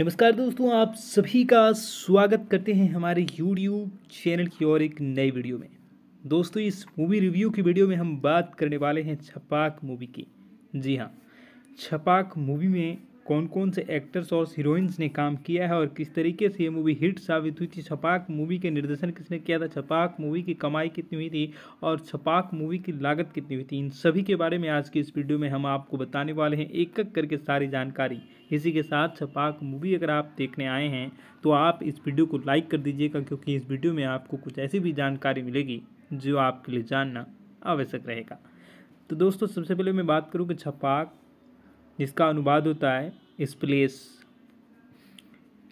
नमस्कार दोस्तों आप सभी का स्वागत करते हैं हमारे यूट्यूब चैनल की और एक नई वीडियो में दोस्तों इस मूवी रिव्यू की वीडियो में हम बात करने वाले हैं छपाक मूवी की जी हाँ छपाक मूवी में कौन कौन से एक्टर्स और हीरोइंस ने काम किया है और किस तरीके से ये मूवी हिट साबित हुई थी छपाक मूवी के निर्देशन किसने किया था छपाक मूवी की कमाई कितनी हुई थी और छपाक मूवी की लागत कितनी हुई थी इन सभी के बारे में आज की इस वीडियो में हम आपको बताने वाले हैं एक एक करके सारी जानकारी इसी के साथ छपाक मूवी अगर आप देखने आए हैं तो आप इस वीडियो को लाइक कर दीजिएगा क्योंकि इस वीडियो में आपको कुछ ऐसी भी जानकारी मिलेगी जो आपके लिए जानना आवश्यक रहेगा तो दोस्तों सबसे पहले मैं बात करूँ कि छपाक जिसका अनुवाद होता है स्प्लेस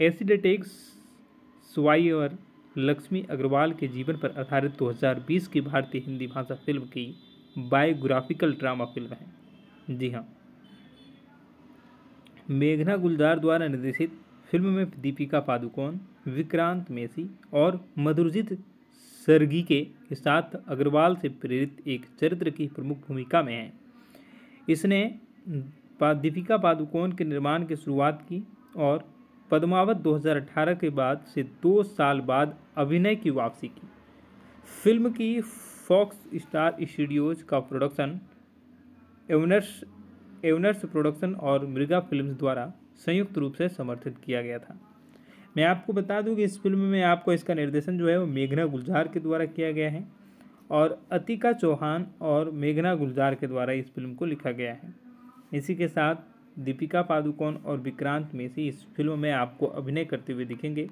एसिडेटिक्स सुवाई और लक्ष्मी अग्रवाल के जीवन पर आधारित 2020 की भारतीय हिंदी भाषा फिल्म की बायोग्राफिकल ड्रामा फिल्म है जी हाँ मेघना गुलजार द्वारा निर्देशित फिल्म में दीपिका पादुकोण विक्रांत मेसी और मधुरजीत सरगी के साथ अग्रवाल से प्रेरित एक चरित्र की प्रमुख भूमिका में है इसने दीपिका पादुकोण के निर्माण की शुरुआत की और पद्मावत 2018 के बाद से दो साल बाद अभिनय की वापसी की फिल्म की फॉक्स स्टार स्टूडियोज का प्रोडक्शन एवनर्स एवनर्स प्रोडक्शन और मृगा फिल्म्स द्वारा संयुक्त रूप से समर्थित किया गया था मैं आपको बता दूं कि इस फिल्म में आपको इसका निर्देशन जो है वो मेघना गुलजार के द्वारा किया गया है और अतिका चौहान और मेघना गुलजार के द्वारा इस फिल्म को लिखा गया है इसी के साथ दीपिका पादुकोण और विक्रांत मेसी इस फिल्म में आपको अभिनय करते हुए दिखेंगे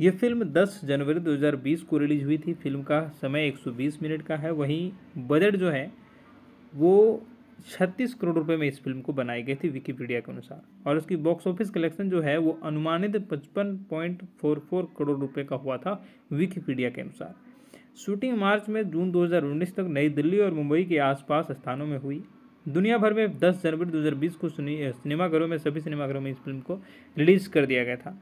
ये फिल्म 10 जनवरी 2020 को रिलीज हुई थी फिल्म का समय 120 मिनट का है वहीं बजट जो है वो छत्तीस करोड़ रुपए में इस फिल्म को बनाई गई थी विकीपीडिया के अनुसार और उसकी बॉक्स ऑफिस कलेक्शन जो है वो अनुमानित पचपन पॉइंट फोर फोर करोड़ रुपए का हुआ था विकीपीडिया के अनुसार शूटिंग मार्च में जून 2019 तक नई दिल्ली और मुंबई के आसपास स्थानों में हुई दुनिया भर में दस जनवरी दो को सिनेमाघरों में सभी सिनेमाघरों में इस फिल्म को रिलीज़ कर दिया गया था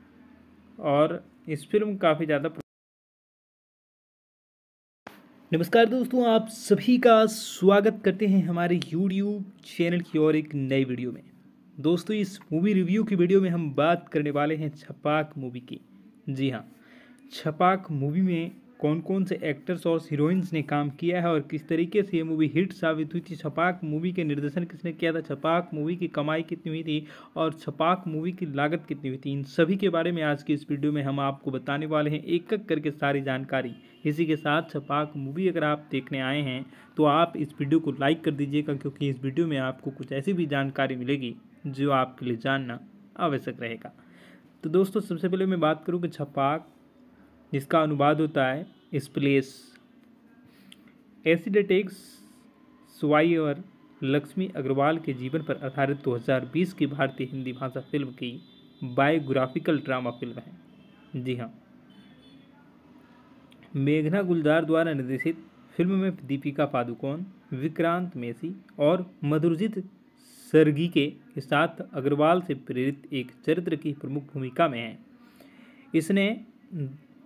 और इस फिल्म काफ़ी ज़्यादा नमस्कार दोस्तों आप सभी का स्वागत करते हैं हमारे यूट्यूब चैनल की और एक नई वीडियो में दोस्तों इस मूवी रिव्यू की वीडियो में हम बात करने वाले हैं छपाक मूवी की जी हाँ छपाक मूवी में कौन कौन से एक्टर्स और हीरोइंस ने काम किया है और किस तरीके से ये मूवी हिट साबित हुई थी छपाक मूवी के निर्देशन किसने किया था छपाक मूवी की कमाई कितनी हुई थी और छपाक मूवी की लागत कितनी हुई थी इन सभी के बारे में आज की इस वीडियो में हम आपको बताने वाले हैं एक एक करके सारी जानकारी इसी के साथ छपाक मूवी अगर आप देखने आए हैं तो आप इस वीडियो को लाइक कर दीजिएगा क्योंकि इस वीडियो में आपको कुछ ऐसी भी जानकारी मिलेगी जो आपके लिए जानना आवश्यक रहेगा तो दोस्तों सबसे पहले मैं बात करूँ कि छपाक जिसका अनुवाद होता है स्प्लेस एसिड अटैक्स स्वाई और लक्ष्मी अग्रवाल के जीवन पर आधारित 2020 की भारतीय हिंदी भाषा फिल्म की बायोग्राफिकल ड्रामा फिल्म है जी हाँ मेघना गुलजार द्वारा निर्देशित फिल्म में दीपिका पादुकोण विक्रांत मेसी और मधुरजीत सर्गी के साथ अग्रवाल से प्रेरित एक चरित्र की प्रमुख भूमिका में है इसने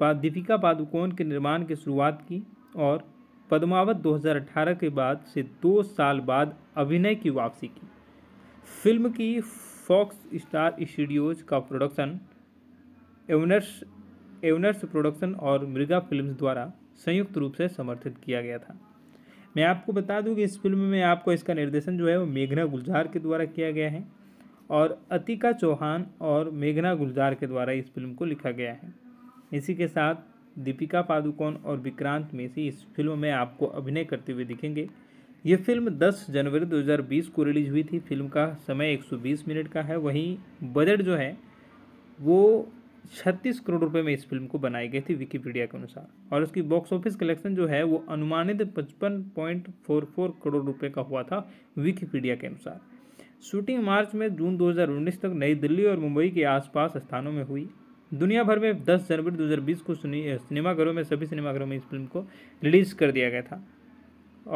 दीपिका पादुकोण के निर्माण की शुरुआत की और पद्मावत 2018 के बाद से दो साल बाद अभिनय की वापसी की फिल्म की फॉक्स स्टार स्टूडियोज का प्रोडक्शन एवनर्स एवनर्स प्रोडक्शन और मृगा फिल्म्स द्वारा संयुक्त रूप से समर्थित किया गया था मैं आपको बता दूं कि इस फिल्म में आपको इसका निर्देशन जो है वो मेघना गुलजार के द्वारा किया गया है और अतिका चौहान और मेघना गुलजार के द्वारा इस फिल्म को लिखा गया है इसी के साथ दीपिका पादुकोण और विक्रांत मेसी इस फिल्म में आपको अभिनय करते हुए दिखेंगे ये फिल्म 10 जनवरी 2020 को रिलीज हुई थी फिल्म का समय 120 मिनट का है वहीं बजट जो है वो 36 करोड़ रुपए में इस फिल्म को बनाई गई थी विकीपीडिया के अनुसार और उसकी बॉक्स ऑफिस कलेक्शन जो है वो अनुमानित 55.44 करोड़ रुपए का हुआ था विकीपीडिया के अनुसार शूटिंग मार्च में जून 2019 तक नई दिल्ली और मुंबई के आसपास स्थानों में हुई दुनिया भर में 10 जनवरी 2020 को सिनेमाघरों में सभी सिनेमाघरों में इस फिल्म को रिलीज़ कर दिया गया था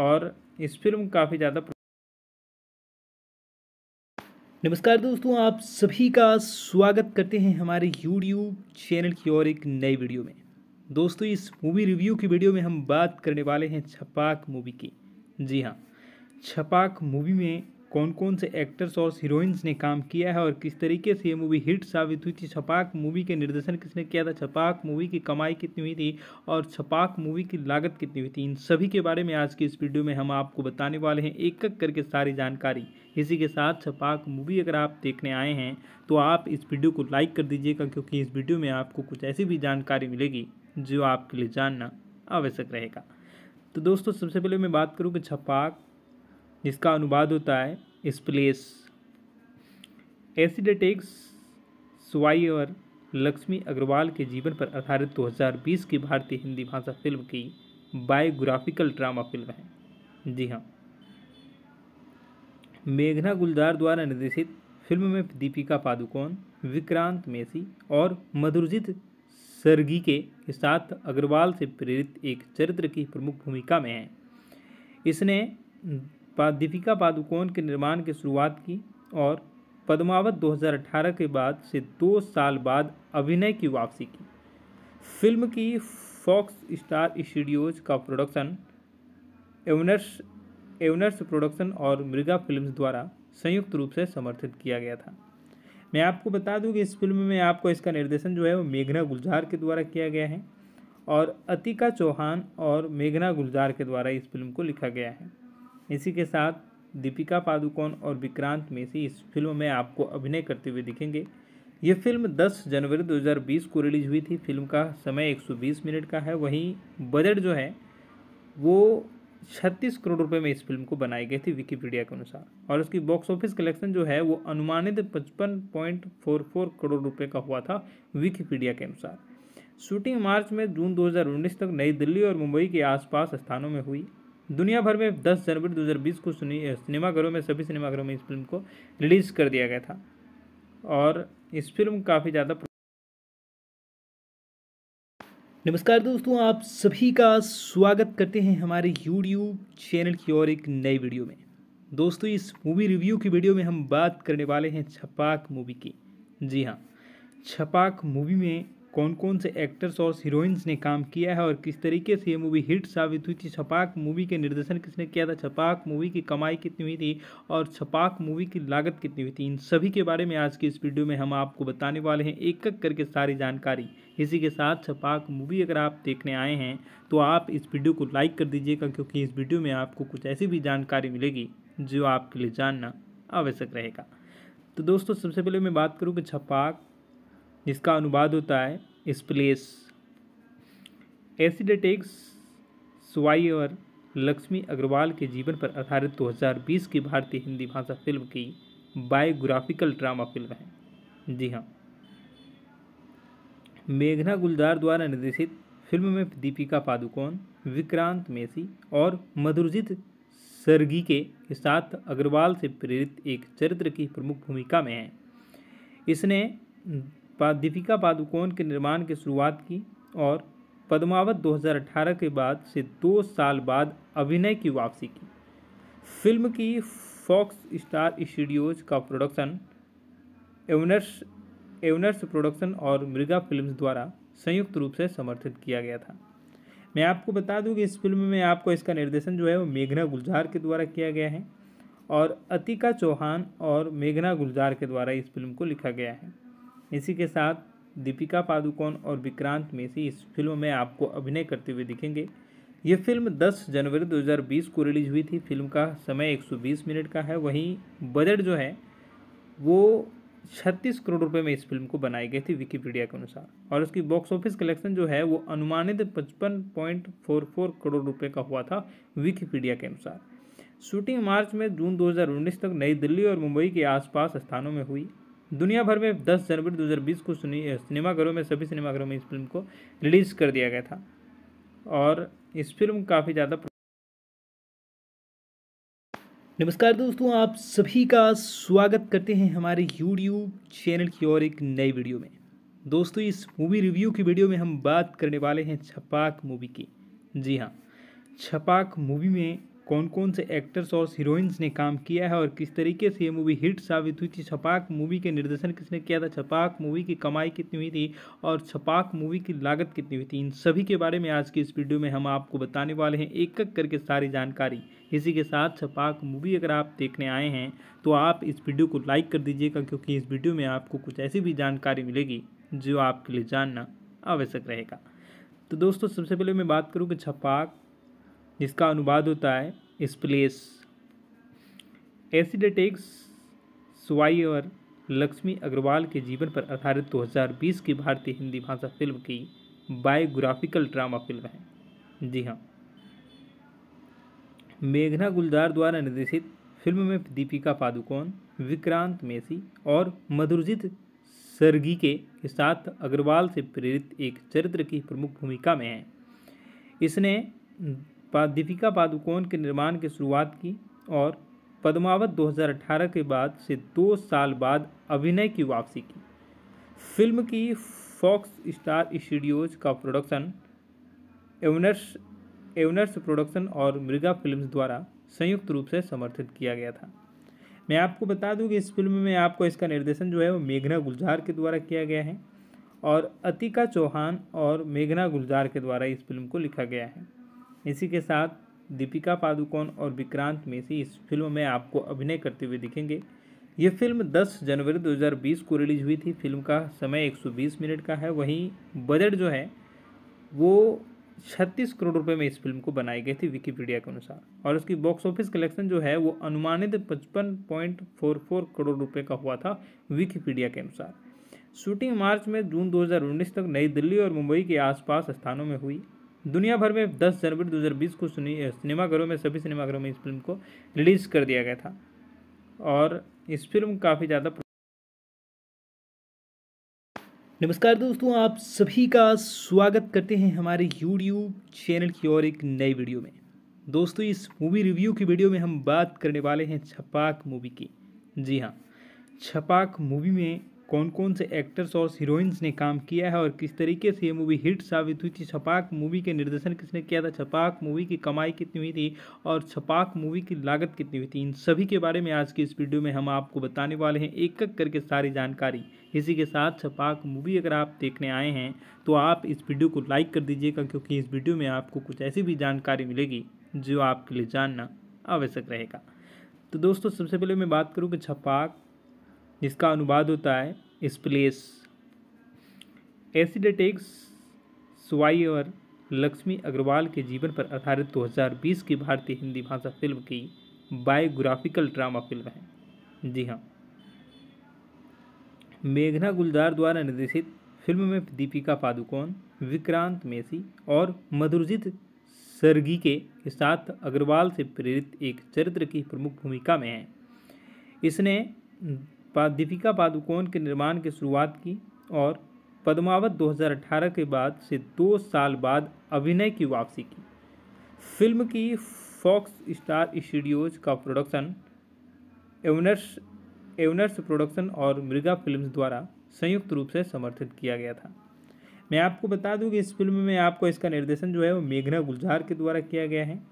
और इस फिल्म काफ़ी ज़्यादा नमस्कार दोस्तों आप सभी का स्वागत करते हैं हमारे यूट्यूब चैनल की और एक नई वीडियो में दोस्तों इस मूवी रिव्यू की वीडियो में हम बात करने वाले हैं छपाक मूवी की जी हाँ छपाक मूवी में कौन कौन से एक्टर्स और हीरोइंस ने काम किया है और किस तरीके से ये मूवी हिट साबित हुई थी छपाक मूवी के निर्देशन किसने किया था छपाक मूवी की कमाई कितनी हुई थी और छपाक मूवी की लागत कितनी हुई थी इन सभी के बारे में आज की इस वीडियो में हम आपको बताने वाले हैं एक एक करके सारी जानकारी इसी के साथ छपाक मूवी अगर आप देखने आए हैं तो आप इस वीडियो को लाइक कर दीजिएगा क्योंकि इस वीडियो में आपको कुछ ऐसी भी जानकारी मिलेगी जो आपके लिए जानना आवश्यक रहेगा तो दोस्तों सबसे पहले मैं बात करूँ कि छपाक जिसका अनुवाद होता है स्प्लेस एसिडेटेक्स और लक्ष्मी अग्रवाल के जीवन पर आधारित 2020 की भारतीय हिंदी भाषा फिल्म की बायोग्राफिकल ड्रामा फिल्म है जी हाँ मेघना गुलजार द्वारा निर्देशित फिल्म में दीपिका पादुकोण विक्रांत मेसी और मधुरजीत सर्गी के साथ अग्रवाल से प्रेरित एक चरित्र की प्रमुख भूमिका में है इसने दीपिका पादुकोण के निर्माण की शुरुआत की और पद्मावत 2018 के बाद से दो साल बाद अभिनय की वापसी की फिल्म की फॉक्स स्टार स्टूडियोज का प्रोडक्शन एवनर्स एवनर्स प्रोडक्शन और मृगा फिल्म्स द्वारा संयुक्त रूप से समर्थित किया गया था मैं आपको बता दूं कि इस फिल्म में आपको इसका निर्देशन जो है वो मेघना गुलजार के द्वारा किया गया है और अतिका चौहान और मेघना गुलजार के द्वारा इस फिल्म को लिखा गया है इसी के साथ दीपिका पादुकोण और विक्रांत मेसी इस फिल्म में आपको अभिनय करते हुए दिखेंगे ये फिल्म 10 जनवरी 2020 को रिलीज हुई थी फिल्म का समय 120 मिनट का है वहीं बजट जो है वो 36 करोड़ रुपए में इस फिल्म को बनाई गई थी विकीपीडिया के अनुसार और इसकी बॉक्स ऑफिस कलेक्शन जो है वो अनुमानित फोर करोड़ रुपए का हुआ था विकीपीडिया के अनुसार शूटिंग मार्च में जून 2019 तक नई दिल्ली और मुंबई के आसपास स्थानों में हुई दुनिया भर में 10 जनवरी 2020 को सुनी सिनेमाघरों में सभी सिनेमाघरों में इस फिल्म को रिलीज़ कर दिया गया था और इस फिल्म काफ़ी ज़्यादा नमस्कार दोस्तों आप सभी का स्वागत करते हैं हमारे YouTube चैनल की और एक नई वीडियो में दोस्तों इस मूवी रिव्यू की वीडियो में हम बात करने वाले हैं छपाक मूवी की जी हाँ छपाक मूवी में कौन कौन से एक्टर्स और हीरोइंस ने काम किया है और किस तरीके से ये मूवी हिट साबित हुई थी छपाक मूवी के निर्देशन किसने किया था छपाक मूवी की कमाई कितनी हुई थी और छपाक मूवी की लागत कितनी हुई थी इन सभी के बारे में आज की इस वीडियो में हम आपको बताने वाले हैं एक एक करके सारी जानकारी इसी के साथ छपाक मूवी अगर आप देखने आए हैं तो आप इस वीडियो को लाइक कर दीजिएगा क्योंकि इस वीडियो में आपको कुछ ऐसी भी जानकारी मिलेगी जो आपके लिए जानना आवश्यक रहेगा तो दोस्तों सबसे पहले मैं बात करूँ कि छपाक जिसका अनुवाद होता है स्प्लेस एसिडेटिक्स स्वाई और लक्ष्मी अग्रवाल के जीवन पर आधारित 2020 की भारतीय हिंदी भाषा फिल्म की बायोग्राफिकल ड्रामा फिल्म है जी हाँ मेघना गुलजार द्वारा निर्देशित फिल्म में दीपिका पादुकोण विक्रांत मेसी और मधुरजीत सरगी के साथ अग्रवाल से प्रेरित एक चरित्र की प्रमुख भूमिका में है इसने दीपिका पादुकोण के निर्माण की शुरुआत की और पद्मावत 2018 के बाद से दो साल बाद अभिनय की वापसी की फिल्म की फॉक्स स्टार स्टूडियोज का प्रोडक्शन एवनर्स एवनर्स प्रोडक्शन और मृगा फिल्म्स द्वारा संयुक्त रूप से समर्थित किया गया था मैं आपको बता दूं कि इस फिल्म में आपको इसका निर्देशन जो है वो मेघना गुलजार के द्वारा किया गया है और अतिका चौहान और मेघना गुलजार के द्वारा इस फिल्म को लिखा गया है इसी के साथ दीपिका पादुकोण और विक्रांत मेसी इस फिल्म में आपको अभिनय करते हुए दिखेंगे ये फिल्म 10 जनवरी 2020 को रिलीज हुई थी फिल्म का समय 120 मिनट का है वहीं बजट जो है वो 36 करोड़ रुपए में इस फिल्म को बनाई गई थी विकीपीडिया के अनुसार और इसकी बॉक्स ऑफिस कलेक्शन जो है वो अनुमानित 55.44 करोड़ रुपए का हुआ था विकीपीडिया के अनुसार शूटिंग मार्च में जून 2019 तक नई दिल्ली और मुंबई के आसपास स्थानों में हुई दुनिया भर में 10 जनवरी 2020 को सिनेमाघरों में सभी सिनेमाघरों में इस फिल्म को रिलीज़ कर दिया गया था और इस फिल्म काफ़ी ज़्यादा नमस्कार दोस्तों आप सभी का स्वागत करते हैं हमारे यूट्यूब चैनल की और एक नई वीडियो में दोस्तों इस मूवी रिव्यू की वीडियो में हम बात करने वाले हैं छपाक मूवी की जी हाँ छपाक मूवी में कौन कौन से एक्टर्स और हीरोइंस ने काम किया है और किस तरीके से ये मूवी हिट साबित हुई थी छपाक मूवी के निर्देशन किसने किया था छपाक मूवी की कमाई कितनी हुई थी और छपाक मूवी की लागत कितनी हुई थी इन सभी के बारे में आज की इस वीडियो में हम आपको बताने वाले हैं एक एक करके सारी जानकारी इसी के साथ छपाक मूवी अगर आप देखने आए हैं तो आप इस वीडियो को लाइक कर दीजिएगा क्योंकि इस वीडियो में आपको कुछ ऐसी भी जानकारी मिलेगी जो आपके लिए जानना आवश्यक रहेगा तो दोस्तों सबसे पहले मैं बात करूँ कि छपाक जिसका अनुवाद होता है स्प्लेस एसिड अटैक्स और लक्ष्मी अग्रवाल के जीवन पर आधारित 2020 की भारतीय हिंदी भाषा फिल्म की बायोग्राफिकल ड्रामा फिल्म है जी हाँ मेघना गुलजार द्वारा निर्देशित फिल्म में दीपिका पादुकोण विक्रांत मेसी और मधुरजीत सरगी के साथ अग्रवाल से प्रेरित एक चरित्र की प्रमुख भूमिका में है इसने पा दीपिका पादुकोण के निर्माण की शुरुआत की और पद्मावत 2018 के बाद से दो साल बाद अभिनय की वापसी की फिल्म की फॉक्स स्टार स्टूडियोज का प्रोडक्शन एवनर्स एवनर्स प्रोडक्शन और मृगा फिल्म्स द्वारा संयुक्त रूप से समर्थित किया गया था मैं आपको बता दूं कि इस फिल्म में आपको इसका निर्देशन जो है वो मेघना गुलजार के द्वारा किया गया है और अतिका चौहान और मेघना गुलजार के द्वारा इस फिल्म को लिखा गया है इसी के साथ दीपिका पादुकोण और विक्रांत मेसी इस फिल्म में आपको अभिनय करते हुए दिखेंगे ये फिल्म 10 जनवरी 2020 को रिलीज हुई थी फिल्म का समय 120 मिनट का है वहीं बजट जो है वो 36 करोड़ रुपए में इस फिल्म को बनाई गई थी विकीपीडिया के अनुसार और उसकी बॉक्स ऑफिस कलेक्शन जो है वो अनुमानित 55.44 करोड़ रुपए का हुआ था विकीपीडिया के अनुसार शूटिंग मार्च में जून 2019 तक नई दिल्ली और मुंबई के आसपास स्थानों में हुई दुनिया भर में 10 जनवरी 2020 को सिनेमाघरों में सभी सिनेमाघरों में इस फिल्म को रिलीज़ कर दिया गया था और इस फिल्म काफ़ी ज़्यादा नमस्कार दोस्तों आप सभी का स्वागत करते हैं हमारे यूट्यूब चैनल की और एक नई वीडियो में दोस्तों इस मूवी रिव्यू की वीडियो में हम बात करने वाले हैं छपाक मूवी की जी हाँ छपाक मूवी में कौन कौन से एक्टर्स और हीरोइंस ने काम किया है और किस तरीके से ये मूवी हिट साबित हुई थी छपाक मूवी के निर्देशन किसने किया था छपाक मूवी की कमाई कितनी हुई थी और छपाक मूवी की लागत कितनी हुई थी इन सभी के बारे में आज की इस वीडियो में हम आपको बताने वाले हैं एक एक करके सारी जानकारी इसी के साथ छपाक मूवी अगर आप देखने आए हैं तो आप इस वीडियो को लाइक कर दीजिएगा क्योंकि इस वीडियो में आपको कुछ ऐसी भी जानकारी मिलेगी जो आपके लिए जानना आवश्यक रहेगा तो दोस्तों सबसे पहले मैं बात करूँ कि छपाक जिसका अनुवाद होता है स्प्लेस एसिडेटेक्स और लक्ष्मी अग्रवाल के जीवन पर आधारित 2020 की भारतीय हिंदी भाषा फिल्म की बायोग्राफिकल ड्रामा फिल्म है जी हाँ मेघना गुलजार द्वारा निर्देशित फिल्म में दीपिका पादुकोण विक्रांत मेसी और मधुरजीत सर्गी के साथ अग्रवाल से प्रेरित एक चरित्र की प्रमुख भूमिका में है इसने दीपिका पादुकोण के निर्माण की शुरुआत की और पद्मावत 2018 के बाद से दो साल बाद अभिनय की वापसी की फिल्म की फॉक्स स्टार स्टूडियोज का प्रोडक्शन एवनर्स एवनर्स प्रोडक्शन और मृगा फिल्म्स द्वारा संयुक्त रूप से समर्थित किया गया था मैं आपको बता दूं कि इस फिल्म में आपको इसका निर्देशन जो है वो मेघना गुलजार के द्वारा किया गया है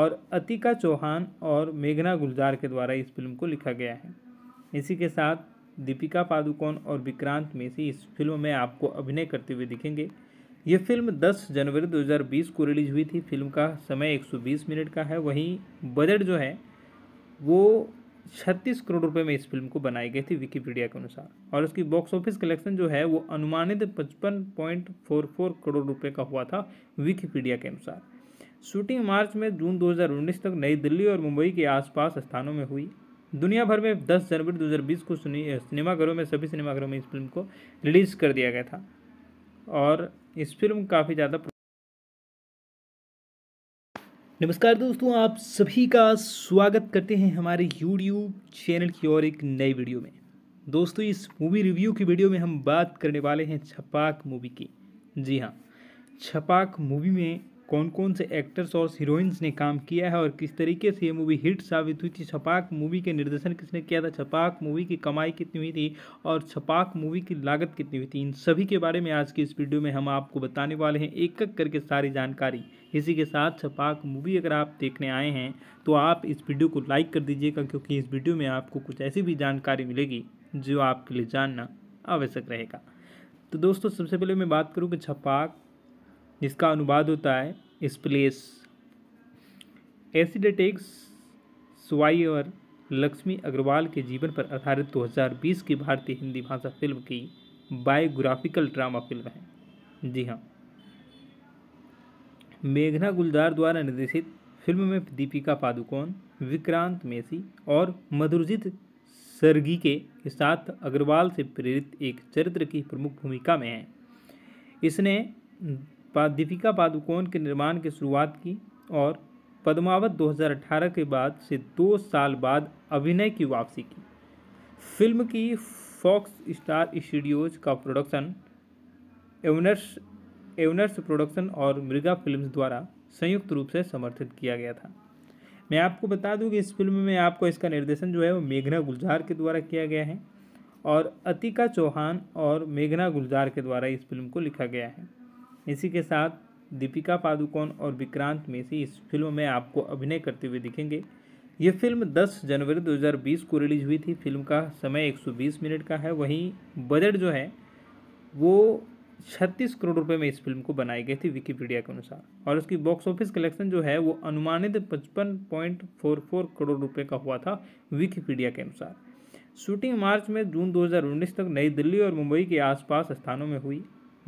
और अतिका चौहान और मेघना गुलजार के द्वारा इस फिल्म को लिखा गया है इसी के साथ दीपिका पादुकोण और विक्रांत मेसी इस फिल्म में आपको अभिनय करते हुए दिखेंगे ये फिल्म 10 जनवरी 2020 को रिलीज हुई थी फिल्म का समय 120 मिनट का है वहीं बजट जो है वो 36 करोड़ रुपए में इस फिल्म को बनाई गई थी विकीपीडिया के अनुसार और उसकी बॉक्स ऑफिस कलेक्शन जो है वो अनुमानित 55.44 करोड़ रुपए का हुआ था विकीपीडिया के अनुसार शूटिंग मार्च में जून 2019 तक नई दिल्ली और मुंबई के आसपास स्थानों में हुई दुनिया भर में 10 जनवरी 2020 को सिनेमाघरों में सभी सिनेमाघरों में इस फिल्म को रिलीज़ कर दिया गया था और इस फिल्म काफ़ी ज़्यादा नमस्कार दोस्तों आप सभी का स्वागत करते हैं हमारे यूट्यूब चैनल की और एक नई वीडियो में दोस्तों इस मूवी रिव्यू की वीडियो में हम बात करने वाले हैं छपाक मूवी की जी हाँ छपाक मूवी में कौन कौन से एक्टर्स और हीरोइंस ने काम किया है और किस तरीके से ये मूवी हिट साबित हुई थी छपाक मूवी के निर्देशन किसने किया था छपाक मूवी की कमाई कितनी हुई थी और छपाक मूवी की लागत कितनी हुई थी इन सभी के बारे में आज की इस वीडियो में हम आपको बताने वाले हैं एक एक करके सारी जानकारी इसी के साथ छपाक मूवी अगर आप देखने आए हैं तो आप इस वीडियो को लाइक कर दीजिएगा क्योंकि इस वीडियो में आपको कुछ ऐसी भी जानकारी मिलेगी जो आपके लिए जानना आवश्यक रहेगा तो दोस्तों सबसे पहले मैं बात करूँ कि छपाक जिसका अनुवाद होता है स्प्लेस एसिडेटेक और लक्ष्मी अग्रवाल के जीवन पर आधारित 2020 की भारतीय हिंदी भाषा फिल्म की बायोग्राफिकल ड्रामा फिल्म है जी हाँ मेघना गुलजार द्वारा निर्देशित फिल्म में दीपिका पादुकोण विक्रांत मेसी और मधुरजीत सरगी के साथ अग्रवाल से प्रेरित एक चरित्र की प्रमुख भूमिका में है इसने दीपिका पादुकोण के निर्माण की शुरुआत की और पद्मावत 2018 के बाद से दो साल बाद अभिनय की वापसी की फिल्म की फॉक्स स्टार स्टूडियोज का प्रोडक्शन एवनर्स एवनर्स प्रोडक्शन और मृगा फिल्म्स द्वारा संयुक्त रूप से समर्थित किया गया था मैं आपको बता दूं कि इस फिल्म में आपको इसका निर्देशन जो है वो मेघना गुलजार के द्वारा किया गया है और अतिका चौहान और मेघना गुलजार के द्वारा इस फिल्म को लिखा गया है इसी के साथ दीपिका पादुकोण और विक्रांत मेसी इस फिल्म में आपको अभिनय करते हुए दिखेंगे ये फिल्म 10 जनवरी 2020 को रिलीज हुई थी फिल्म का समय 120 मिनट का है वहीं बजट जो है वो 36 करोड़ रुपए में इस फिल्म को बनाई गई थी विकीपीडिया के अनुसार और इसकी बॉक्स ऑफिस कलेक्शन जो है वो अनुमानित 55.44 करोड़ रुपए का हुआ था विकीपीडिया के अनुसार शूटिंग मार्च में जून 2019 तक नई दिल्ली और मुंबई के आसपास स्थानों में हुई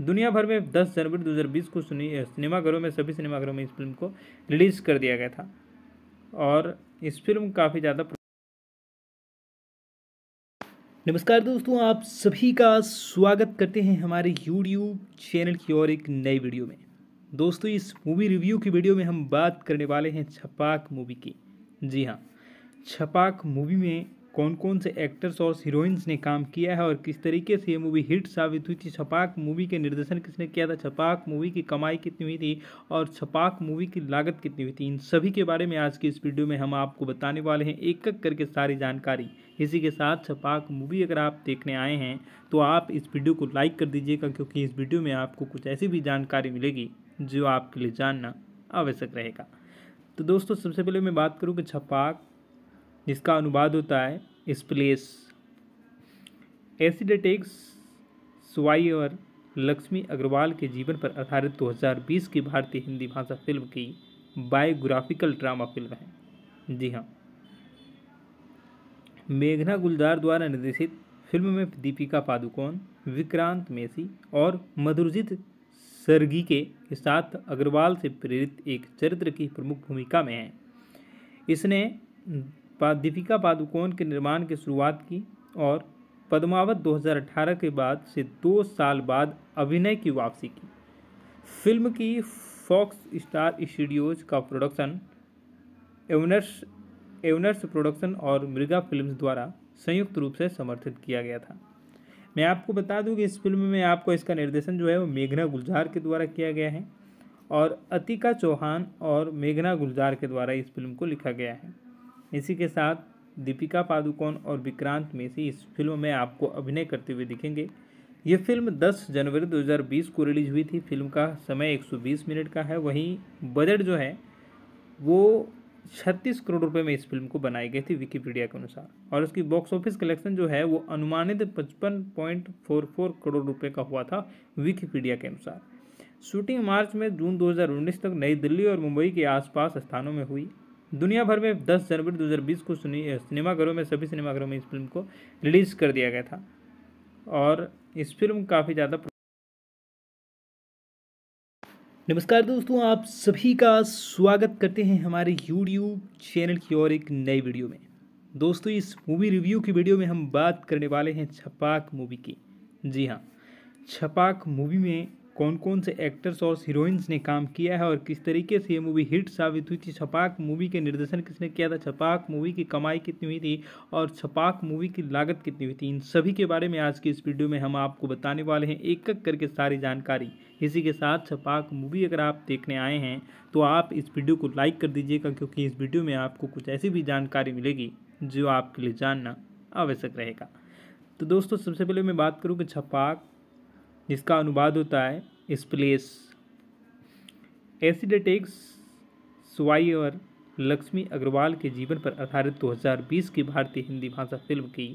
दुनिया भर में 10 जनवरी 2020 को सिनेमाघरों में सभी सिनेमाघरों में इस फिल्म को रिलीज़ कर दिया गया था और इस फिल्म काफ़ी ज़्यादा नमस्कार दोस्तों आप सभी का स्वागत करते हैं हमारे यूट्यूब चैनल की और एक नई वीडियो में दोस्तों इस मूवी रिव्यू की वीडियो में हम बात करने वाले हैं छपाक मूवी की जी हाँ छपाक मूवी में कौन कौन से एक्टर्स और हीरोइंस ने काम किया है और किस तरीके से ये मूवी हिट साबित हुई थी छपाक मूवी के निर्देशन किसने किया था छपाक मूवी की कमाई कितनी हुई थी और छपाक मूवी की लागत कितनी हुई थी इन सभी के बारे में आज की इस वीडियो में हम आपको बताने वाले हैं एक एक करके सारी जानकारी इसी के साथ छपाक मूवी अगर आप देखने आए हैं तो आप इस वीडियो को लाइक कर दीजिएगा क्योंकि इस वीडियो में आपको कुछ ऐसी भी जानकारी मिलेगी जो आपके लिए जानना आवश्यक रहेगा तो दोस्तों सबसे पहले मैं बात करूँ कि छपाक जिसका अनुवाद होता है स्प्लेस एसिडेटिक्स स्वाई और लक्ष्मी अग्रवाल के जीवन पर आधारित 2020 की भारतीय हिंदी भाषा फिल्म की बायोग्राफिकल ड्रामा फिल्म है जी हाँ मेघना गुलजार द्वारा निर्देशित फिल्म में दीपिका पादुकोण विक्रांत मेसी और मधुरजीत सर्गी के साथ अग्रवाल से प्रेरित एक चरित्र की प्रमुख भूमिका में है इसने दीपिका पादुकोण के निर्माण की शुरुआत की और पद्मावत 2018 के बाद से दो साल बाद अभिनय की वापसी की फिल्म की फॉक्स स्टार स्टूडियोज का प्रोडक्शन एवनर्स एवनर्स प्रोडक्शन और मृगा फिल्म्स द्वारा संयुक्त रूप से समर्थित किया गया था मैं आपको बता दूं कि इस फिल्म में आपको इसका निर्देशन जो है वो मेघना गुलजार के द्वारा किया गया है और अतिका चौहान और मेघना गुलजार के द्वारा इस फिल्म को लिखा गया है इसी के साथ दीपिका पादुकोण और विक्रांत मेसी इस फिल्म में आपको अभिनय करते हुए दिखेंगे ये फिल्म 10 जनवरी 2020 को रिलीज हुई थी फिल्म का समय 120 मिनट का है वहीं बजट जो है वो 36 करोड़ रुपए में इस फिल्म को बनाई गई थी विकीपीडिया के अनुसार और इसकी बॉक्स ऑफिस कलेक्शन जो है वो अनुमानित 55.44 करोड़ रुपए का हुआ था विकीपीडिया के अनुसार शूटिंग मार्च में जून 2019 तक नई दिल्ली और मुंबई के आसपास स्थानों में हुई दुनिया भर में 10 जनवरी 2020 को सिनेमाघरों में सभी सिनेमाघरों में इस फिल्म को रिलीज़ कर दिया गया था और इस फिल्म काफ़ी ज़्यादा नमस्कार दोस्तों आप सभी का स्वागत करते हैं हमारे यूट्यूब चैनल की और एक नई वीडियो में दोस्तों इस मूवी रिव्यू की वीडियो में हम बात करने वाले हैं छपाक मूवी की जी हाँ छपाक मूवी में कौन कौन से एक्टर्स और हीरोइंस ने काम किया है और किस तरीके से ये मूवी हिट साबित हुई थी छपाक मूवी के निर्देशन किसने किया था छपाक मूवी की कमाई कितनी हुई थी और छपाक मूवी की लागत कितनी हुई थी इन सभी के बारे में आज की इस वीडियो में हम आपको बताने वाले हैं एक एक करके सारी जानकारी इसी के साथ छपाक मूवी अगर आप देखने आए हैं तो आप इस वीडियो को लाइक कर दीजिएगा क्योंकि इस वीडियो में आपको कुछ ऐसी भी जानकारी मिलेगी जो आपके लिए जानना आवश्यक रहेगा तो दोस्तों सबसे पहले मैं बात करूँ कि छपाक जिसका अनुवाद होता है स्प्लेस एसिड अटैक्स स्वाई और लक्ष्मी अग्रवाल के जीवन पर आधारित 2020 की भारतीय हिंदी भाषा फिल्म की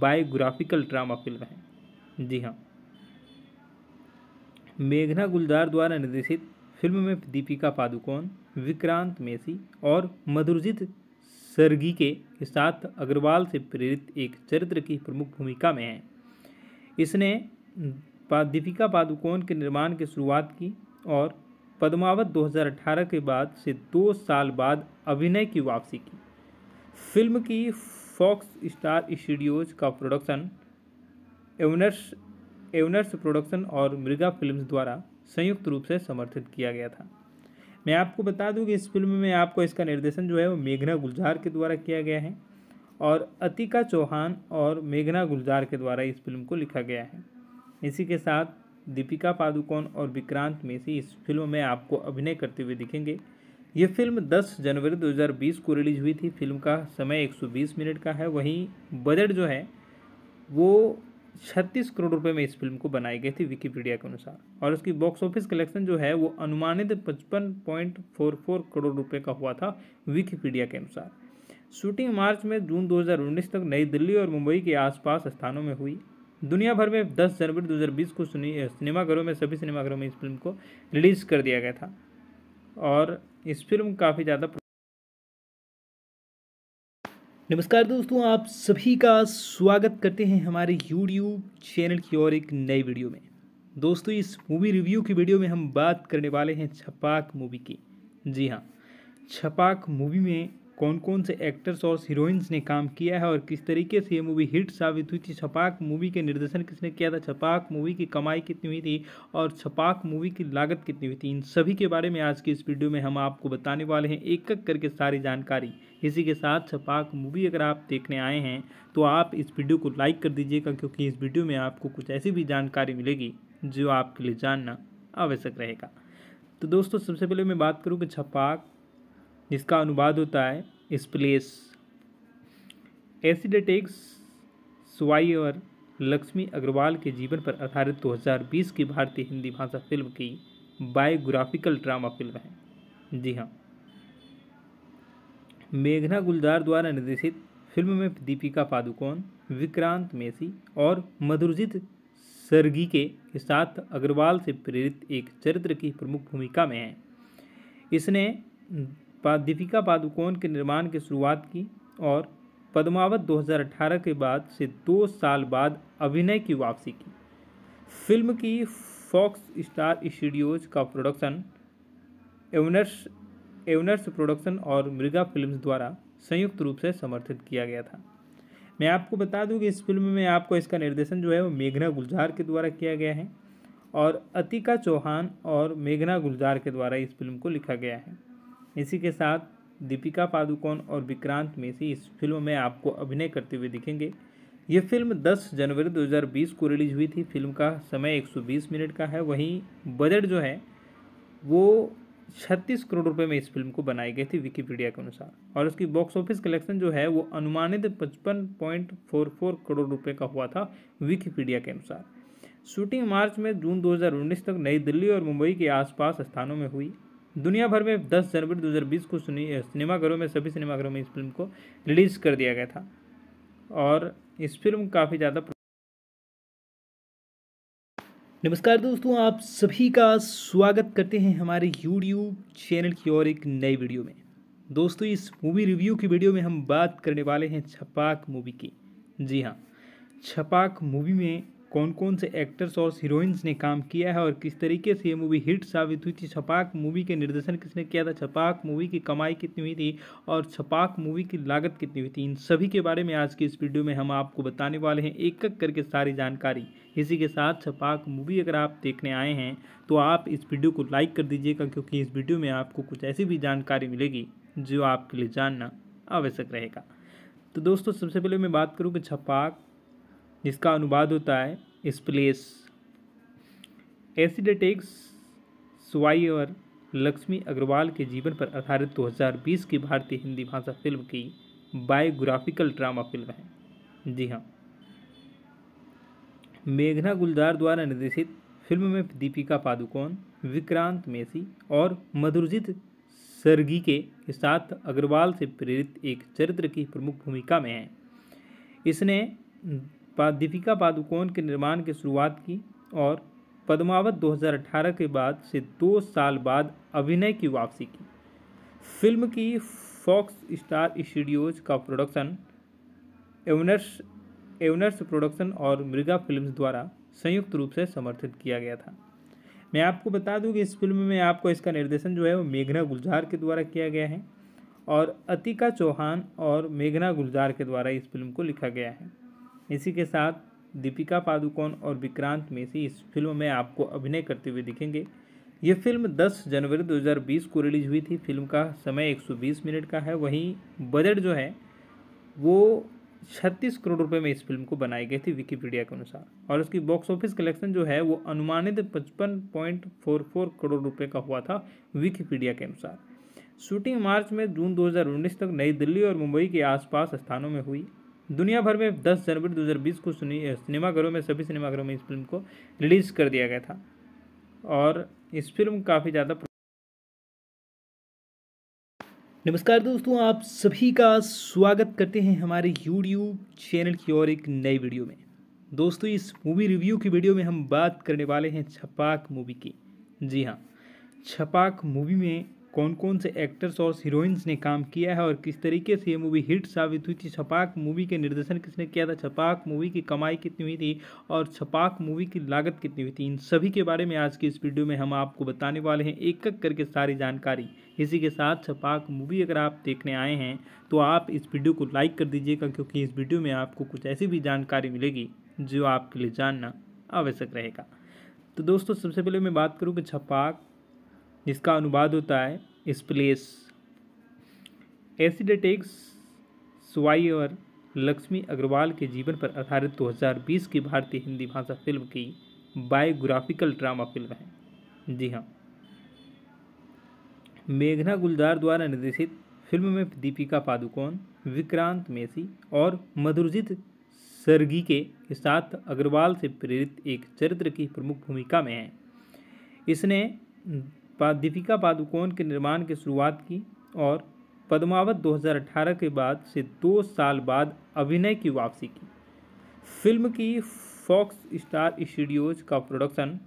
बायोग्राफिकल ड्रामा फिल्म है जी हाँ मेघना गुलजार द्वारा निर्देशित फिल्म में दीपिका पादुकोण विक्रांत मेसी और मधुरजीत सर्गी के साथ अग्रवाल से प्रेरित एक चरित्र की प्रमुख भूमिका में है इसने दीपिका पादुकोण के निर्माण की शुरुआत की और पद्मावत 2018 के बाद से दो साल बाद अभिनय की वापसी की फिल्म की फॉक्स स्टार स्टूडियोज का प्रोडक्शन एवनर्स एवनर्स प्रोडक्शन और मृगा फिल्म्स द्वारा संयुक्त रूप से समर्थित किया गया था मैं आपको बता दूं कि इस फिल्म में आपको इसका निर्देशन जो है वो मेघना गुलजार के द्वारा किया गया है और अतिका चौहान और मेघना गुलजार के द्वारा इस फिल्म को लिखा गया है इसी के साथ दीपिका पादुकोण और विक्रांत मेसी इस फिल्म में आपको अभिनय करते हुए दिखेंगे ये फिल्म 10 जनवरी 2020 को रिलीज़ हुई थी फिल्म का समय 120 मिनट का है वहीं बजट जो है वो 36 करोड़ रुपए में इस फिल्म को बनाई गई थी विकीपीडिया के अनुसार और उसकी बॉक्स ऑफिस कलेक्शन जो है वो अनुमानित 55.44 करोड़ रुपए का हुआ था विकीपीडिया के अनुसार शूटिंग मार्च में जून 2019 तक नई दिल्ली और मुंबई के आसपास स्थानों में हुई दुनिया भर में 10 जनवरी 2020 को सिनेमाघरों में सभी सिनेमाघरों में इस फिल्म को रिलीज़ कर दिया गया था और इस फिल्म काफ़ी ज़्यादा नमस्कार दोस्तों आप सभी का स्वागत करते हैं हमारे यूट्यूब चैनल की और एक नई वीडियो में दोस्तों इस मूवी रिव्यू की वीडियो में हम बात करने वाले हैं छपाक मूवी की जी हाँ छपाक मूवी में कौन कौन से एक्टर्स और हीरोइंस ने काम किया है और किस तरीके से ये मूवी हिट साबित हुई थी छपाक मूवी के निर्देशन किसने किया था छपाक मूवी की कमाई कितनी हुई थी और छपाक मूवी की लागत कितनी हुई थी इन सभी के बारे में आज की इस वीडियो में हम आपको बताने वाले हैं एक एक करके सारी जानकारी इसी के साथ छपाक मूवी अगर आप देखने आए हैं तो आप इस वीडियो को लाइक कर दीजिएगा क्योंकि इस वीडियो में आपको कुछ ऐसी भी जानकारी मिलेगी जो आपके लिए जानना आवश्यक रहेगा तो दोस्तों सबसे पहले मैं बात करूँ कि छपाक जिसका अनुवाद होता है स्प्लेस एसिडेटेक्स और लक्ष्मी अग्रवाल के जीवन पर आधारित 2020 की भारतीय हिंदी भाषा फिल्म की बायोग्राफिकल ड्रामा फिल्म है जी हाँ मेघना गुलजार द्वारा निर्देशित फिल्म में दीपिका पादुकोण विक्रांत मेसी और मधुरजीत सर्गी के साथ अग्रवाल से प्रेरित एक चरित्र की प्रमुख भूमिका में है इसने दीपिका पादुकोण के निर्माण की शुरुआत की और पद्मावत 2018 के बाद से दो साल बाद अभिनय की वापसी की फिल्म की फॉक्स स्टार स्टूडियोज का प्रोडक्शन एवनर्स एवनर्स प्रोडक्शन और मृगा फिल्म्स द्वारा संयुक्त रूप से समर्थित किया गया था मैं आपको बता दूं कि इस फिल्म में आपको इसका निर्देशन जो है वो मेघना गुलजार के द्वारा किया गया है और अतिका चौहान और मेघना गुलजार के द्वारा इस फिल्म को लिखा गया है इसी के साथ दीपिका पादुकोण और विक्रांत मेसी इस फिल्म में आपको अभिनय करते हुए दिखेंगे ये फिल्म 10 जनवरी 2020 को रिलीज हुई थी फिल्म का समय 120 मिनट का है वहीं बजट जो है वो 36 करोड़ रुपए में इस फिल्म को बनाई गई थी विकीपीडिया के अनुसार और इसकी बॉक्स ऑफिस कलेक्शन जो है वो अनुमानित 55.44 करोड़ रुपए का हुआ था विकीपीडिया के अनुसार शूटिंग मार्च में जून 2019 तक नई दिल्ली और मुंबई के आसपास स्थानों में हुई दुनिया भर में 10 जनवरी 2020 को सिनेमाघरों में सभी सिनेमाघरों में इस फिल्म को रिलीज़ कर दिया गया था और इस फिल्म काफ़ी ज़्यादा नमस्कार दोस्तों आप सभी का स्वागत करते हैं हमारे यूट्यूब चैनल की और एक नई वीडियो में दोस्तों इस मूवी रिव्यू की वीडियो में हम बात करने वाले हैं छपाक मूवी की जी हाँ छपाक मूवी में कौन कौन से एक्टर्स और हीरोइंस ने काम किया है और किस तरीके से ये मूवी हिट साबित हुई थी छपाक मूवी के निर्देशन किसने किया था छपाक मूवी की कमाई कितनी हुई थी और छपाक मूवी की लागत कितनी हुई थी इन सभी के बारे में आज की इस वीडियो में हम आपको बताने वाले हैं एक एक करके सारी जानकारी इसी के साथ छपाक मूवी अगर आप देखने आए हैं तो आप इस वीडियो को लाइक कर दीजिएगा क्योंकि इस वीडियो में आपको कुछ ऐसी भी जानकारी मिलेगी जो आपके लिए जानना आवश्यक रहेगा तो दोस्तों सबसे पहले मैं बात करूँ कि छपाक जिसका अनुवाद होता है स्प्लेस एसिडेटिक्स सुवाई और लक्ष्मी अग्रवाल के जीवन पर आधारित 2020 की भारतीय हिंदी भाषा फिल्म की बायोग्राफिकल ड्रामा फिल्म है जी हाँ मेघना गुलजार द्वारा निर्देशित फिल्म में दीपिका पादुकोण विक्रांत मेसी और मधुरजीत सर्गी के साथ अग्रवाल से प्रेरित एक चरित्र की प्रमुख भूमिका में है इसने बाद दीपिका पादुकोण के निर्माण की शुरुआत की और पद्मावत 2018 के बाद से दो साल बाद अभिनय की वापसी की फिल्म की फॉक्स स्टार स्टूडियोज का प्रोडक्शन एवनर्स एवनर्स प्रोडक्शन और मृगा फिल्म्स द्वारा संयुक्त रूप से समर्थित किया गया था मैं आपको बता दूं कि इस फिल्म में आपको इसका निर्देशन जो है वो मेघना गुलजार के द्वारा किया गया है और अतिका चौहान और मेघना गुलजार के द्वारा इस फिल्म को लिखा गया है इसी के साथ दीपिका पादुकोण और विक्रांत मेसी इस फिल्म में आपको अभिनय करते हुए दिखेंगे ये फिल्म 10 जनवरी 2020 को रिलीज हुई थी फिल्म का समय 120 मिनट का है वहीं बजट जो है वो 36 करोड़ रुपए में इस फिल्म को बनाई गई थी विकीपीडिया के अनुसार और इसकी बॉक्स ऑफिस कलेक्शन जो है वो अनुमानित पचपन करोड़ रुपये का हुआ था विकीपीडिया के अनुसार शूटिंग मार्च में जून 2019 तक नई दिल्ली और मुंबई के आसपास स्थानों में हुई दुनिया भर में 10 जनवरी 2020 को सिनेमाघरों में सभी सिनेमाघरों में इस फिल्म को रिलीज़ कर दिया गया था और इस फिल्म काफ़ी ज़्यादा नमस्कार दोस्तों आप सभी का स्वागत करते हैं हमारे यूट्यूब चैनल की और एक नई वीडियो में दोस्तों इस मूवी रिव्यू की वीडियो में हम बात करने वाले हैं छपाक मूवी की जी हाँ छपाक मूवी में कौन कौन से एक्टर्स और हीरोइंस ने काम किया है और किस तरीके से ये मूवी हिट साबित हुई थी छपाक मूवी के निर्देशन किसने किया था छपाक मूवी की कमाई कितनी हुई थी और छपाक मूवी की लागत कितनी हुई थी इन सभी के बारे में आज की इस वीडियो में हम आपको बताने वाले हैं एक एक करके सारी जानकारी इसी के साथ छपाक मूवी अगर आप देखने आए हैं तो आप इस वीडियो को लाइक कर दीजिएगा क्योंकि इस वीडियो में आपको कुछ ऐसी भी जानकारी मिलेगी जो आपके लिए जानना आवश्यक रहेगा तो दोस्तों सबसे पहले मैं बात करूँ कि छपाक जिसका अनुवाद होता है स्प्लेस एसिड अटैक्स स्वाई और लक्ष्मी अग्रवाल के जीवन पर आधारित 2020 की भारतीय हिंदी भाषा फिल्म की बायोग्राफिकल ड्रामा फिल्म है जी हाँ मेघना गुलजार द्वारा निर्देशित फिल्म में दीपिका पादुकोण विक्रांत मेसी और मधुरजीत सरगी के साथ अग्रवाल से प्रेरित एक चरित्र की प्रमुख भूमिका में है इसने दीपिका पादुकोण के निर्माण की शुरुआत की और पद्मावत 2018 के बाद से दो साल बाद अभिनय की वापसी की फिल्म की फॉक्स स्टार स्टूडियोज का प्रोडक्शन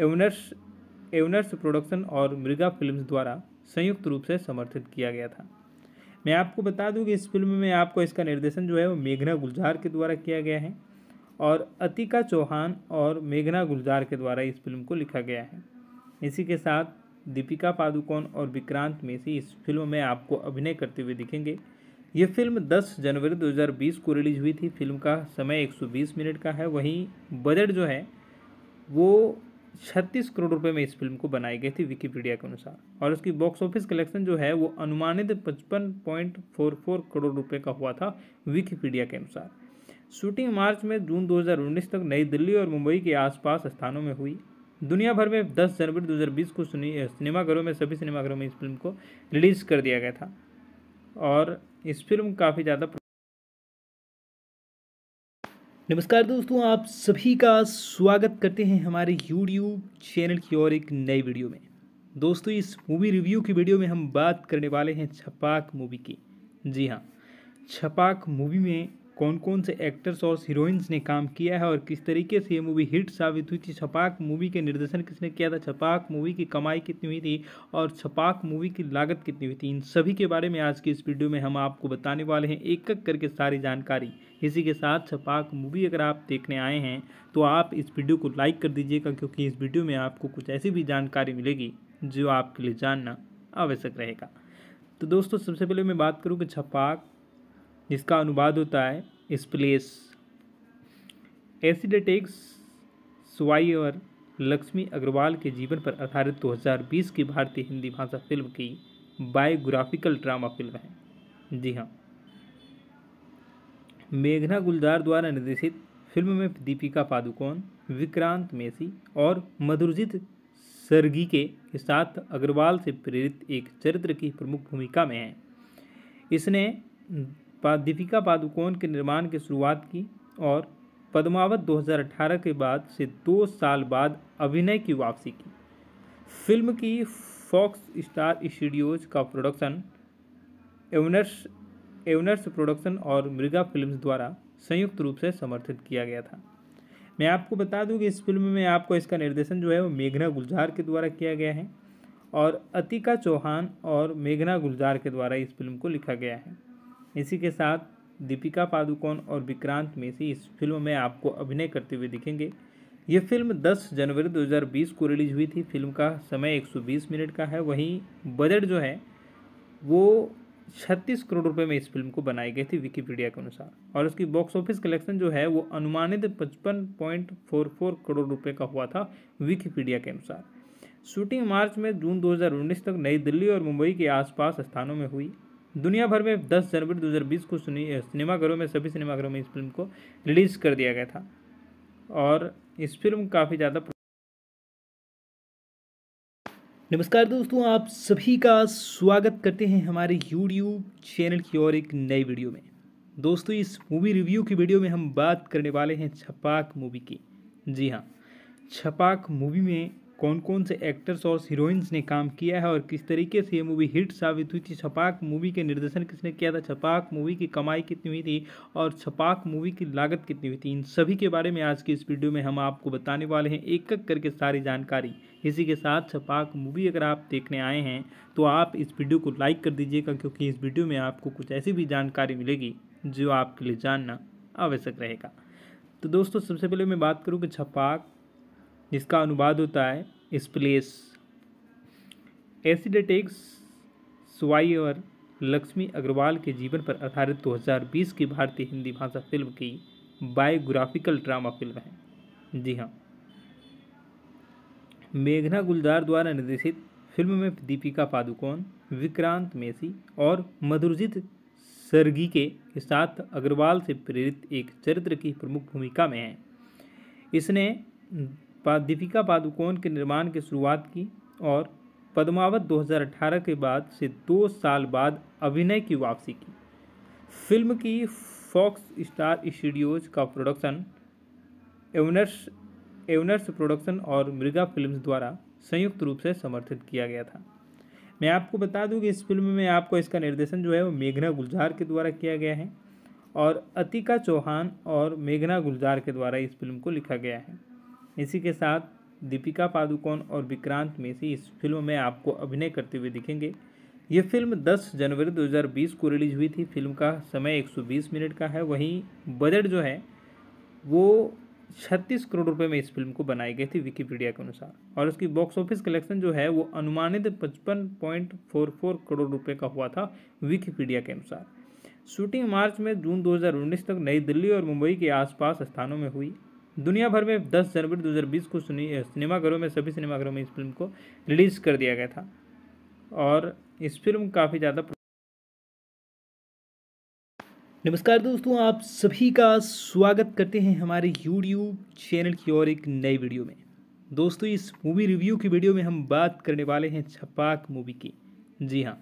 एवनर्स एवनर्स प्रोडक्शन और मृगा फिल्म्स द्वारा संयुक्त रूप से समर्थित किया गया था मैं आपको बता दूं कि इस फिल्म में आपको इसका निर्देशन जो है वो मेघना गुलजार के द्वारा किया गया है और अतिका चौहान और मेघना गुलजार के द्वारा इस फिल्म को लिखा गया है इसी के साथ दीपिका पादुकोण और विक्रांत मेसी इस फिल्म में आपको अभिनय करते हुए दिखेंगे ये फिल्म 10 जनवरी 2020 को रिलीज हुई थी फिल्म का समय 120 मिनट का है वहीं बजट जो है वो 36 करोड़ रुपए में इस फिल्म को बनाई गई थी विकीपीडिया के अनुसार और उसकी बॉक्स ऑफिस कलेक्शन जो है वो अनुमानित 55.44 करोड़ रुपए का हुआ था विकीपीडिया के अनुसार शूटिंग मार्च में जून 2019 तक नई दिल्ली और मुंबई के आसपास स्थानों में हुई दुनिया भर में 10 जनवरी 2020 को सिनेमाघरों में सभी सिनेमाघरों में इस फिल्म को रिलीज़ कर दिया गया था और इस फिल्म काफ़ी ज़्यादा नमस्कार दोस्तों आप सभी का स्वागत करते हैं हमारे यूट्यूब चैनल की और एक नई वीडियो में दोस्तों इस मूवी रिव्यू की वीडियो में हम बात करने वाले हैं छपाक मूवी की जी हाँ छपाक मूवी में कौन कौन से एक्टर्स और हीरोइंस ने काम किया है और किस तरीके से ये मूवी हिट साबित हुई थी छपाक मूवी के निर्देशन किसने किया था छपाक मूवी की कमाई कितनी हुई थी और छपाक मूवी की लागत कितनी हुई थी इन सभी के बारे में आज की इस वीडियो में हम आपको बताने वाले हैं एक एक करके सारी जानकारी इसी के साथ छपाक मूवी अगर आप देखने आए हैं तो आप इस वीडियो को लाइक कर दीजिएगा क्योंकि इस वीडियो में आपको कुछ ऐसी भी जानकारी मिलेगी जो आपके लिए जानना आवश्यक रहेगा तो दोस्तों सबसे पहले मैं बात करूँ कि छपाक जिसका अनुवाद होता है स्प्लेस एसिडेटेक्स और लक्ष्मी अग्रवाल के जीवन पर आधारित 2020 की भारतीय हिंदी भाषा फिल्म की बायोग्राफिकल ड्रामा फिल्म है जी हाँ मेघना गुलजार द्वारा निर्देशित फिल्म में दीपिका पादुकोण विक्रांत मेसी और मधुरजीत सर्गी के साथ अग्रवाल से प्रेरित एक चरित्र की प्रमुख भूमिका में है इसने दीपिका पादुकोण के निर्माण की शुरुआत की और पद्मावत 2018 के बाद से दो साल बाद अभिनय की वापसी की फिल्म की फॉक्स स्टार स्टूडियोज का प्रोडक्शन एवनर्स एवनर्स प्रोडक्शन और मृगा फिल्म्स द्वारा संयुक्त रूप से समर्थित किया गया था मैं आपको बता दूं कि इस फिल्म में आपको इसका निर्देशन जो है वो मेघना गुलजार के द्वारा किया गया है और अतिका चौहान और मेघना गुलजार के द्वारा इस फिल्म को लिखा गया है इसी के साथ दीपिका पादुकोण और विक्रांत मेसी इस फिल्म में आपको अभिनय करते हुए दिखेंगे ये फिल्म 10 जनवरी 2020 को रिलीज हुई थी फिल्म का समय 120 मिनट का है वहीं बजट जो है वो 36 करोड़ रुपए में इस फिल्म को बनाई गई थी विकीपीडिया के अनुसार और उसकी बॉक्स ऑफिस कलेक्शन जो है वो अनुमानित फोर करोड़ रुपए का हुआ था विकीपीडिया के अनुसार शूटिंग मार्च में जून 2019 तक नई दिल्ली और मुंबई के आसपास स्थानों में हुई दुनिया भर में 10 जनवरी 2020 को सुनी सिनेमाघरों में सभी सिनेमाघरों में इस फिल्म को रिलीज़ कर दिया गया था और इस फिल्म काफ़ी ज़्यादा नमस्कार दोस्तों आप सभी का स्वागत करते हैं हमारे YouTube चैनल की और एक नई वीडियो में दोस्तों इस मूवी रिव्यू की वीडियो में हम बात करने वाले हैं छपाक मूवी की जी हाँ छपाक मूवी में कौन कौन से एक्टर्स और हीरोइंस ने काम किया है और किस तरीके से ये मूवी हिट साबित हुई थी छपाक मूवी के निर्देशन किसने किया था छपाक मूवी की कमाई कितनी हुई थी और छपाक मूवी की लागत कितनी हुई थी इन सभी के बारे में आज की इस वीडियो में हम आपको बताने वाले हैं एक एक करके सारी जानकारी इसी के साथ छपाक मूवी अगर आप देखने आए हैं तो आप इस वीडियो को लाइक कर दीजिएगा क्योंकि इस वीडियो में आपको कुछ ऐसी भी जानकारी मिलेगी जो आपके लिए जानना आवश्यक रहेगा तो दोस्तों सबसे पहले मैं बात करूँ कि छपाक जिसका अनुवाद होता है स्प्लेस एसिडेटिक्स स्वाई और लक्ष्मी अग्रवाल के जीवन पर आधारित 2020 की भारतीय हिंदी भाषा फिल्म की बायोग्राफिकल ड्रामा फिल्म है जी हाँ मेघना गुलजार द्वारा निर्देशित फिल्म में दीपिका पादुकोण विक्रांत मेसी और मधुरजीत सर्गी के साथ अग्रवाल से प्रेरित एक चरित्र की प्रमुख भूमिका में है इसने दीपिका पादुकोण के निर्माण की शुरुआत की और पद्मावत 2018 के बाद से दो साल बाद अभिनय की वापसी की फिल्म की फॉक्स स्टार स्टूडियोज का प्रोडक्शन एवनर्स एवनर्स प्रोडक्शन और मृगा फिल्म्स द्वारा संयुक्त रूप से समर्थित किया गया था मैं आपको बता दूं कि इस फिल्म में आपको इसका निर्देशन जो है वो मेघना गुलजार के द्वारा किया गया है और अतिका चौहान और मेघना गुलजार के द्वारा इस फिल्म को लिखा गया है इसी के साथ दीपिका पादुकोण और विक्रांत मेसी इस फिल्म में आपको अभिनय करते हुए दिखेंगे ये फिल्म 10 जनवरी 2020 को रिलीज हुई थी फिल्म का समय 120 मिनट का है वहीं बजट जो है वो 36 करोड़ रुपए में इस फिल्म को बनाई गई थी विकीपीडिया के अनुसार और इसकी बॉक्स ऑफिस कलेक्शन जो है वो अनुमानित 55.44 करोड़ रुपए का हुआ था विकीपीडिया के अनुसार शूटिंग मार्च में जून 2019 तक नई दिल्ली और मुंबई के आसपास स्थानों में हुई दुनिया भर में 10 जनवरी 2020 को सिनेमाघरों में सभी सिनेमाघरों में इस फिल्म को रिलीज़ कर दिया गया था और इस फिल्म काफ़ी ज़्यादा नमस्कार दोस्तों आप सभी का स्वागत करते हैं हमारे यूट्यूब चैनल की और एक नई वीडियो में दोस्तों इस मूवी रिव्यू की वीडियो में हम बात करने वाले हैं छपाक मूवी की जी हाँ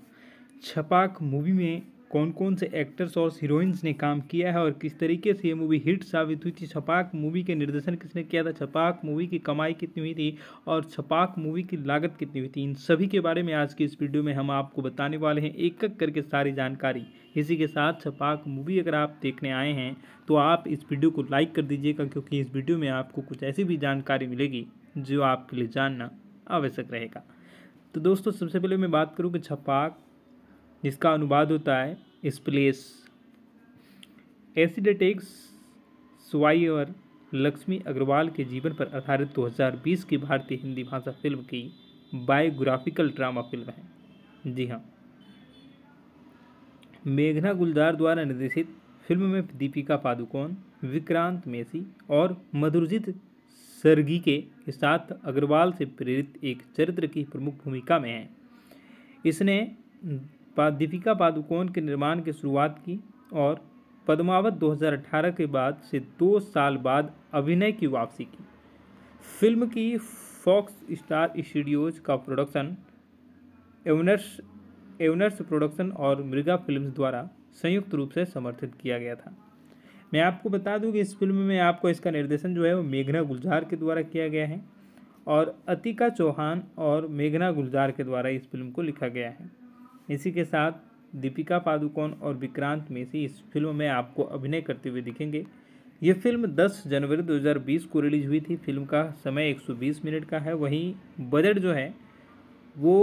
छपाक मूवी में कौन कौन से एक्टर्स और हीरोइंस ने काम किया है और किस तरीके से ये मूवी हिट साबित हुई थी छपाक मूवी के निर्देशन किसने किया था छपाक मूवी की कमाई कितनी हुई थी और छपाक मूवी की लागत कितनी हुई थी इन सभी के बारे में आज की इस वीडियो में हम आपको बताने वाले हैं एक एक करके सारी जानकारी इसी के साथ छपाक मूवी अगर आप देखने आए हैं तो आप इस वीडियो को लाइक कर दीजिएगा क्योंकि इस वीडियो में आपको कुछ ऐसी भी जानकारी मिलेगी जो आपके लिए जानना आवश्यक रहेगा तो दोस्तों सबसे पहले मैं बात करूँ कि छपाक जिसका अनुवाद होता है स्प्लेस एसिडेटिक्स अटैक्स और लक्ष्मी अग्रवाल के जीवन पर आधारित 2020 की भारतीय हिंदी भाषा फिल्म की बायोग्राफिकल ड्रामा फिल्म है जी हाँ मेघना गुलजार द्वारा निर्देशित फिल्म में दीपिका पादुकोण विक्रांत मेसी और मधुरजीत सरगी के साथ अग्रवाल से प्रेरित एक चरित्र की प्रमुख भूमिका में है इसने दीपिका पादुकोण के निर्माण की शुरुआत की और पद्मावत 2018 के बाद से दो साल बाद अभिनय की वापसी की फिल्म की फॉक्स स्टार स्टूडियोज का प्रोडक्शन एवनर्स एवनर्स प्रोडक्शन और मृगा फिल्म्स द्वारा संयुक्त रूप से समर्थित किया गया था मैं आपको बता दूं कि इस फिल्म में आपको इसका निर्देशन जो है वो मेघना गुलजार के द्वारा किया गया है और अतिका चौहान और मेघना गुलजार के द्वारा इस फिल्म को लिखा गया है इसी के साथ दीपिका पादुकोण और विक्रांत मेसी इस फिल्म में आपको अभिनय करते हुए दिखेंगे ये फिल्म 10 जनवरी 2020 को रिलीज हुई थी फिल्म का समय 120 मिनट का है वहीं बजट जो है वो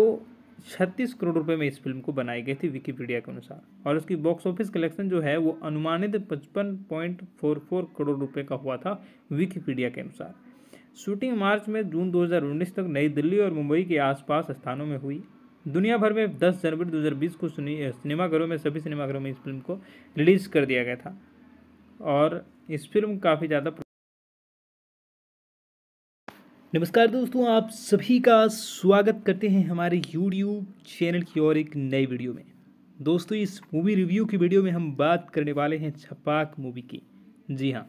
36 करोड़ रुपए में इस फिल्म को बनाई गई थी विकीपीडिया के अनुसार और उसकी बॉक्स ऑफिस कलेक्शन जो है वो अनुमानित 55.44 करोड़ रुपए का हुआ था विकीपीडिया के अनुसार शूटिंग मार्च में जून 2019 तक नई दिल्ली और मुंबई के आसपास स्थानों में हुई दुनिया भर में 10 जनवरी 2020 को सिनेमाघरों में सभी सिनेमाघरों में इस फिल्म को रिलीज़ कर दिया गया था और इस फिल्म काफ़ी ज़्यादा नमस्कार दोस्तों आप सभी का स्वागत करते हैं हमारे यूट्यूब चैनल की और एक नई वीडियो में दोस्तों इस मूवी रिव्यू की वीडियो में हम बात करने वाले हैं छपाक मूवी की जी हाँ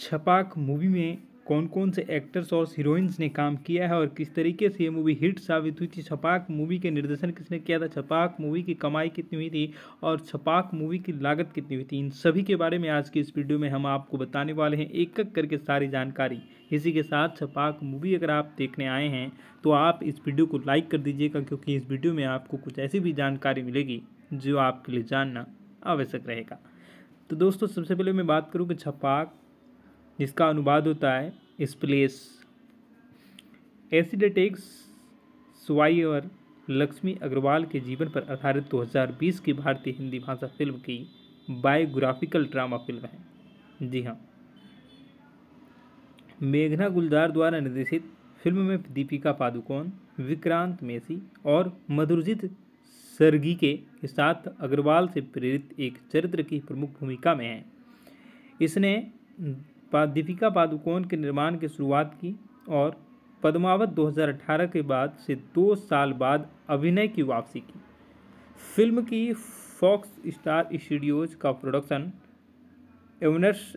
छपाक मूवी में कौन कौन से एक्टर्स और हीरोइंस ने काम किया है और किस तरीके से ये मूवी हिट साबित हुई थी छपाक मूवी के निर्देशन किसने किया था छपाक मूवी की कमाई कितनी हुई थी और छपाक मूवी की लागत कितनी हुई थी इन सभी के बारे में आज की इस वीडियो में हम आपको बताने वाले हैं एक एक करके सारी जानकारी इसी के साथ छपाक मूवी अगर आप देखने आए हैं तो आप इस वीडियो को लाइक कर दीजिएगा क्योंकि इस वीडियो में आपको कुछ ऐसी भी जानकारी मिलेगी जो आपके लिए जानना आवश्यक रहेगा तो दोस्तों सबसे पहले मैं बात करूँ कि छपाक जिसका अनुवाद होता है स्प्लेश एसिड अटैक्स स्वाई और लक्ष्मी अग्रवाल के जीवन पर आधारित 2020 की भारतीय हिंदी भाषा फिल्म की बायोग्राफिकल ड्रामा फिल्म है जी हाँ मेघना गुलजार द्वारा निर्देशित फिल्म में दीपिका पादुकोण विक्रांत मेसी और मधुरजीत सर्गी के साथ अग्रवाल से प्रेरित एक चरित्र की प्रमुख भूमिका में है इसने दीपिका पादुकोण के निर्माण की शुरुआत की और पद्मावत 2018 के बाद से दो साल बाद अभिनय की वापसी की फिल्म की फॉक्स स्टार स्टूडियोज का प्रोडक्शन एवनर्स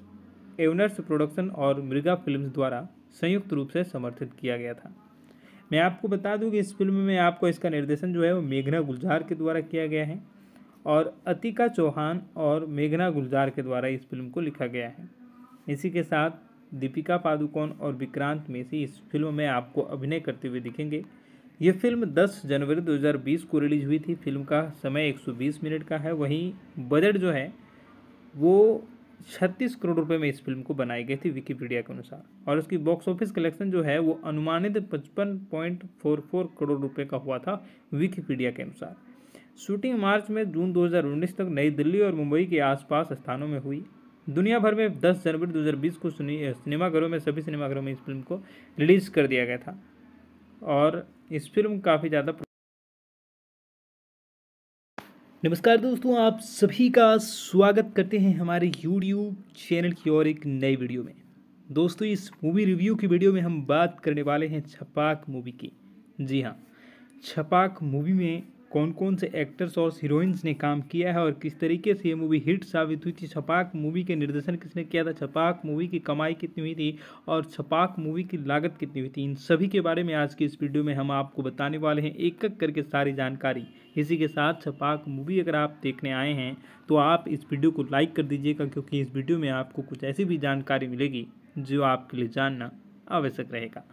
एवनर्स प्रोडक्शन और मृगा फिल्म्स द्वारा संयुक्त रूप से समर्थित किया गया था मैं आपको बता दूं कि इस फिल्म में आपको इसका निर्देशन जो है वो मेघना गुलजार के द्वारा किया गया है और अतिका चौहान और मेघना गुलजार के द्वारा इस फिल्म को लिखा गया है इसी के साथ दीपिका पादुकोण और विक्रांत मेसी इस फिल्म में आपको अभिनय करते हुए दिखेंगे ये फिल्म 10 जनवरी 2020 को रिलीज हुई थी फिल्म का समय 120 मिनट का है वहीं बजट जो है वो 36 करोड़ रुपए में इस फिल्म को बनाई गई थी विकीपीडिया के अनुसार और इसकी बॉक्स ऑफिस कलेक्शन जो है वो अनुमानित 55.44 करोड़ रुपए का हुआ था विकीपीडिया के अनुसार शूटिंग मार्च में जून 2019 तक नई दिल्ली और मुंबई के आसपास स्थानों में हुई दुनिया भर में 10 जनवरी 2020 को सुनी सिनेमाघरों में सभी सिनेमाघरों में इस फिल्म को रिलीज़ कर दिया गया था और इस फिल्म काफ़ी ज़्यादा नमस्कार दोस्तों आप सभी का स्वागत करते हैं हमारे यूट्यूब चैनल की और एक नई वीडियो में दोस्तों इस मूवी रिव्यू की वीडियो में हम बात करने वाले हैं छपाक मूवी की जी हाँ छपाक मूवी में कौन कौन से एक्टर्स और हीरोइंस ने काम किया है और किस तरीके से ये मूवी हिट साबित हुई थी छपाक मूवी के निर्देशन किसने किया था छपाक मूवी की कमाई कितनी हुई थी और छपाक मूवी की लागत कितनी हुई थी इन सभी के बारे में आज की इस वीडियो में हम आपको बताने वाले हैं एक एक करके सारी जानकारी इसी के साथ छपाक मूवी अगर आप देखने आए हैं तो आप इस वीडियो को लाइक कर दीजिएगा क्योंकि इस वीडियो में आपको कुछ ऐसी भी जानकारी मिलेगी जो आपके लिए जानना आवश्यक रहेगा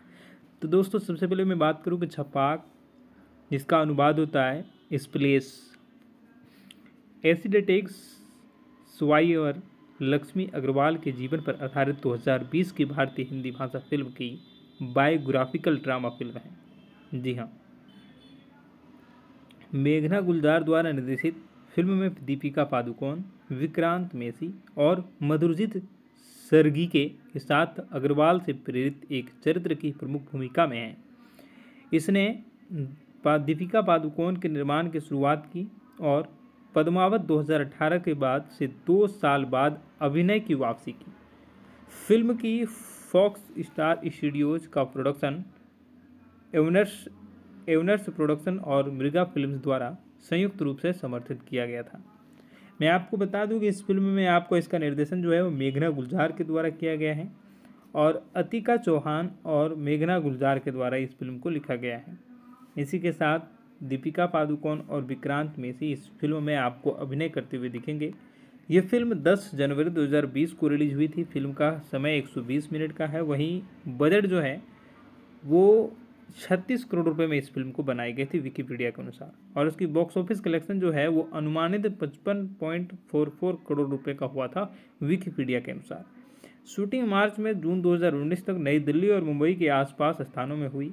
तो दोस्तों सबसे पहले मैं बात करूँ कि छपाक जिसका अनुवाद होता है स्प्लेस एसिडेटिक्स स्वाई और लक्ष्मी अग्रवाल के जीवन पर आधारित 2020 की भारतीय हिंदी भाषा फिल्म की बायोग्राफिकल ड्रामा फिल्म है जी हाँ मेघना गुलजार द्वारा निर्देशित फिल्म में दीपिका पादुकोण विक्रांत मेसी और मधुरजीत सरगी के साथ अग्रवाल से प्रेरित एक चरित्र की प्रमुख भूमिका में है इसने दीपिका पादुकोण के निर्माण की शुरुआत की और पद्मावत 2018 के बाद से दो साल बाद अभिनय की वापसी की फिल्म की फॉक्स स्टार स्टूडियोज का प्रोडक्शन एवनर्स एवनर्स प्रोडक्शन और मृगा फिल्म्स द्वारा संयुक्त रूप से समर्थित किया गया था मैं आपको बता दूं कि इस फिल्म में आपको इसका निर्देशन जो है वो मेघना गुलजार के द्वारा किया गया है और अतिका चौहान और मेघना गुलजार के द्वारा इस फिल्म को लिखा गया है इसी के साथ दीपिका पादुकोण और विक्रांत मेसी इस फिल्म में आपको अभिनय करते हुए दिखेंगे ये फिल्म 10 जनवरी 2020 को रिलीज हुई थी फिल्म का समय 120 मिनट का है वहीं बजट जो है वो 36 करोड़ रुपए में इस फिल्म को बनाई गई थी विकीपीडिया के अनुसार और इसकी बॉक्स ऑफिस कलेक्शन जो है वो अनुमानित फोर करोड़ रुपए का हुआ था विकीपीडिया के अनुसार शूटिंग मार्च में जून 2019 तक नई दिल्ली और मुंबई के आसपास स्थानों में हुई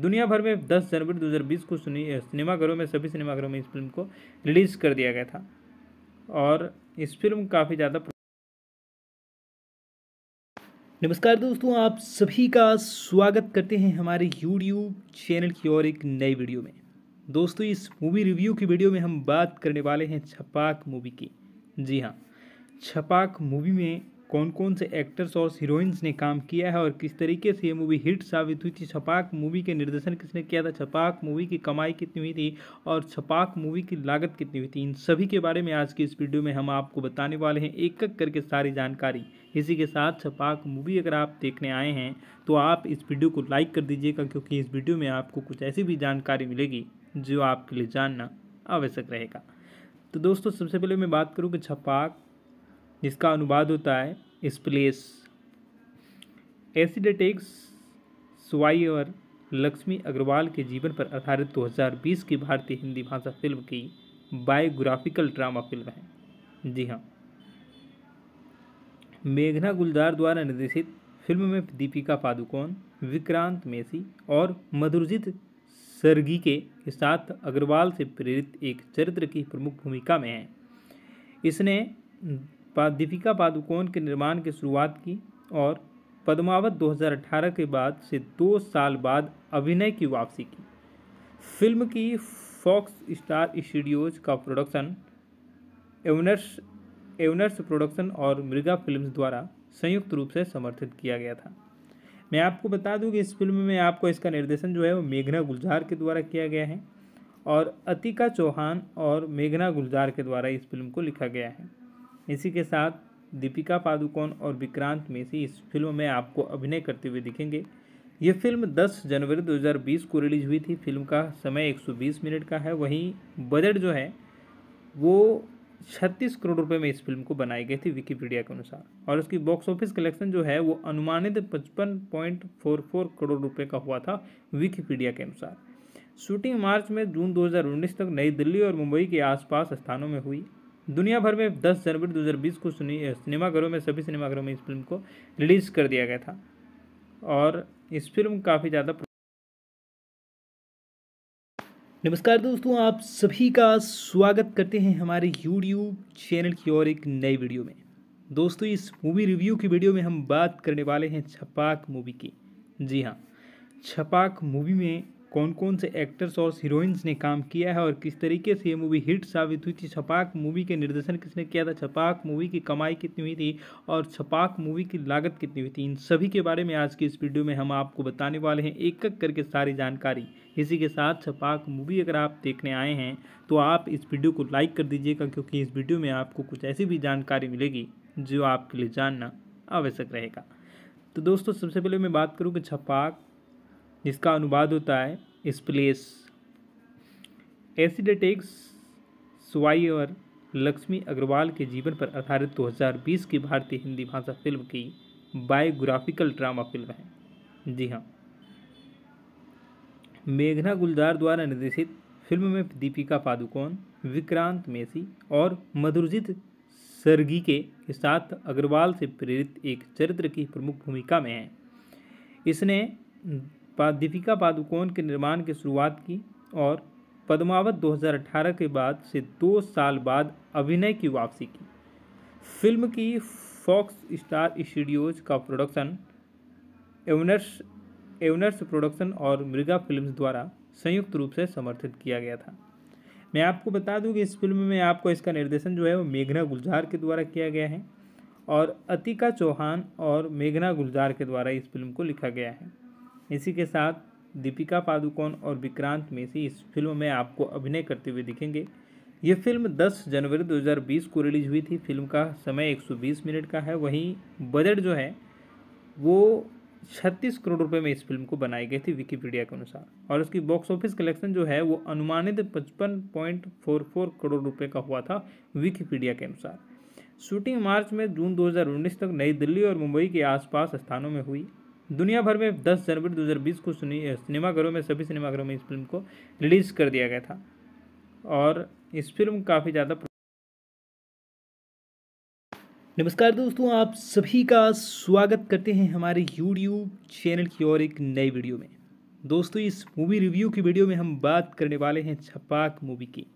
दुनिया भर में 10 जनवरी 2020 को सिनेमाघरों में सभी सिनेमाघरों में इस फिल्म को रिलीज़ कर दिया गया था और इस फिल्म काफ़ी ज़्यादा नमस्कार दोस्तों आप सभी का स्वागत करते हैं हमारे यूट्यूब चैनल की और एक नई वीडियो में दोस्तों इस मूवी रिव्यू की वीडियो में हम बात करने वाले हैं छपाक मूवी की जी हाँ छपाक मूवी में कौन कौन से एक्टर्स और हीरोइंस ने काम किया है और किस तरीके से ये मूवी हिट साबित हुई थी छपाक मूवी के निर्देशन किसने किया था छपाक मूवी की कमाई कितनी हुई थी और छपाक मूवी की लागत कितनी हुई थी इन सभी के बारे में आज की इस वीडियो में हम आपको बताने वाले हैं एक एक करके सारी जानकारी इसी के साथ छपाक मूवी अगर आप देखने आए हैं तो आप इस वीडियो को लाइक कर दीजिएगा क्योंकि इस वीडियो में आपको कुछ ऐसी भी जानकारी मिलेगी जो आपके लिए जानना आवश्यक रहेगा तो दोस्तों सबसे पहले मैं बात करूँ कि छपाक जिसका अनुवाद होता है स्प्लेस एसिडेटिक्स सुवाई और लक्ष्मी अग्रवाल के जीवन पर आधारित 2020 की भारतीय हिंदी भाषा फिल्म की बायोग्राफिकल ड्रामा फिल्म है जी हाँ मेघना गुलजार द्वारा निर्देशित फिल्म में दीपिका पादुकोण विक्रांत मेसी और मधुरजीत सर्गी के साथ अग्रवाल से प्रेरित एक चरित्र की प्रमुख भूमिका में है इसने दीपिका पादुकोण के निर्माण की शुरुआत की और पद्मावत 2018 के बाद से दो साल बाद अभिनय की वापसी की फिल्म की फॉक्स स्टार स्टूडियोज का प्रोडक्शन एवनर्स एवनर्स प्रोडक्शन और मृगा फिल्म्स द्वारा संयुक्त रूप से समर्थित किया गया था मैं आपको बता दूं कि इस फिल्म में आपको इसका निर्देशन जो है वो मेघना गुलजार के द्वारा किया गया है और अतिका चौहान और मेघना गुलजार के द्वारा इस फिल्म को लिखा गया है इसी के साथ दीपिका पादुकोण और विक्रांत मेसी इस फिल्म में आपको अभिनय करते हुए दिखेंगे ये फिल्म 10 जनवरी 2020 को रिलीज हुई थी फिल्म का समय 120 मिनट का है वहीं बजट जो है वो 36 करोड़ रुपए में इस फिल्म को बनाई गई थी विकीपीडिया के अनुसार और इसकी बॉक्स ऑफिस कलेक्शन जो है वो अनुमानित 55.44 करोड़ रुपए का हुआ था विकीपीडिया के अनुसार शूटिंग मार्च में जून 2019 तक नई दिल्ली और मुंबई के आसपास स्थानों में हुई दुनिया भर में 10 जनवरी 2020 को सिनेमाघरों में सभी सिनेमाघरों में इस फिल्म को रिलीज़ कर दिया गया था और इस फिल्म काफ़ी ज़्यादा नमस्कार दोस्तों आप सभी का स्वागत करते हैं हमारे यूट्यूब चैनल की और एक नई वीडियो में दोस्तों इस मूवी रिव्यू की वीडियो में हम बात करने वाले हैं छपाक मूवी की जी हाँ छपाक मूवी में कौन कौन से एक्टर्स और हीरोइंस ने काम किया है और किस तरीके से ये मूवी हिट साबित हुई थी छपाक मूवी के निर्देशन किसने किया था छपाक मूवी की कमाई कितनी हुई थी और छपाक मूवी की लागत कितनी हुई थी इन सभी के बारे में आज की इस वीडियो में हम आपको बताने वाले हैं एक एक करके सारी जानकारी इसी के साथ छपाक मूवी अगर आप देखने आए हैं तो आप इस वीडियो को लाइक कर दीजिएगा क्योंकि इस वीडियो में आपको कुछ ऐसी भी जानकारी मिलेगी जो आपके लिए जानना आवश्यक रहेगा तो दोस्तों सबसे पहले मैं बात करूँ कि छपाक जिसका अनुवाद होता है स्प्लेस प्लेस अटैक्स स्वाई और लक्ष्मी अग्रवाल के जीवन पर आधारित 2020 की भारतीय हिंदी भाषा फिल्म की बायोग्राफिकल ड्रामा फिल्म है जी हाँ मेघना गुलजार द्वारा निर्देशित फिल्म में दीपिका पादुकोण विक्रांत मेसी और मधुरजीत सर्गी के साथ अग्रवाल से प्रेरित एक चरित्र की प्रमुख भूमिका में है इसने दीपिका पादुकोण के निर्माण की शुरुआत की और पद्मावत 2018 के बाद से दो साल बाद अभिनय की वापसी की फिल्म की फॉक्स स्टार स्टूडियोज का प्रोडक्शन एवनर्स एवनर्स प्रोडक्शन और मृगा फिल्म्स द्वारा संयुक्त रूप से समर्थित किया गया था मैं आपको बता दूं कि इस फिल्म में आपको इसका निर्देशन जो है वो मेघना गुलजार के द्वारा किया गया है और अतिका चौहान और मेघना गुलजार के द्वारा इस फिल्म को लिखा गया है इसी के साथ दीपिका पादुकोण और विक्रांत मेसी इस फिल्म में आपको अभिनय करते हुए दिखेंगे ये फिल्म 10 जनवरी 2020 को रिलीज हुई थी फिल्म का समय 120 मिनट का है वहीं बजट जो है वो 36 करोड़ रुपए में इस फिल्म को बनाई गई थी विकीपीडिया के अनुसार और उसकी बॉक्स ऑफिस कलेक्शन जो है वो अनुमानित 55.44 करोड़ रुपए का हुआ था विकीपीडिया के अनुसार शूटिंग मार्च में जून 2019 तक नई दिल्ली और मुंबई के आसपास स्थानों में हुई दुनिया भर में 10 जनवरी 2020 को सिनेमाघरों में सभी सिनेमाघरों में इस फिल्म को रिलीज़ कर दिया गया था और इस फिल्म काफ़ी ज़्यादा नमस्कार दोस्तों आप सभी का स्वागत करते हैं हमारे यूट्यूब चैनल की और एक नई वीडियो में दोस्तों इस मूवी रिव्यू की वीडियो में हम बात करने वाले हैं छपाक मूवी की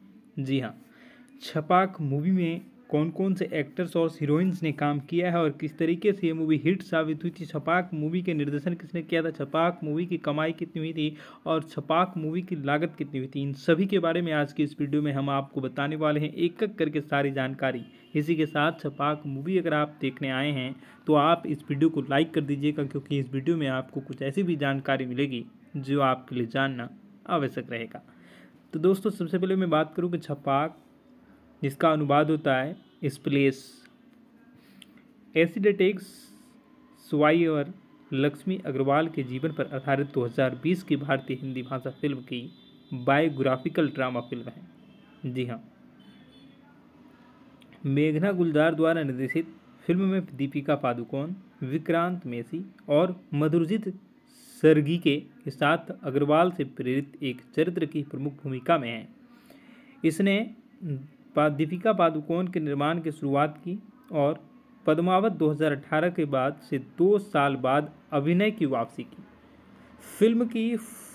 जी हाँ छपाक मूवी में कौन कौन से एक्टर्स और हीरोइंस ने काम किया है और किस तरीके से ये मूवी हिट साबित हुई थी छपाक मूवी के निर्देशन किसने किया था छपाक मूवी की कमाई कितनी हुई थी और छपाक मूवी की लागत कितनी हुई थी इन सभी के बारे में आज की इस वीडियो में हम आपको बताने वाले हैं एक एक करके सारी जानकारी इसी के साथ छपाक मूवी अगर आप देखने आए हैं तो आप इस वीडियो को लाइक कर दीजिएगा क्योंकि इस वीडियो में आपको कुछ ऐसी भी जानकारी मिलेगी जो आपके लिए जानना आवश्यक रहेगा तो दोस्तों सबसे पहले मैं बात करूँ कि छपाक जिसका अनुवाद होता है स्प्लेस एसिडेटिक्स स्वाई और लक्ष्मी अग्रवाल के जीवन पर आधारित 2020 की भारतीय हिंदी भाषा फिल्म की बायोग्राफिकल ड्रामा फिल्म है जी हाँ मेघना गुलजार द्वारा निर्देशित फिल्म में दीपिका पादुकोण विक्रांत मेसी और मधुरजीत सर्गी के साथ अग्रवाल से प्रेरित एक चरित्र की प्रमुख भूमिका में है इसने दीपिका पादुकोण के निर्माण की शुरुआत की और पद्मावत 2018 के बाद से दो साल बाद अभिनय की वापसी की फिल्म की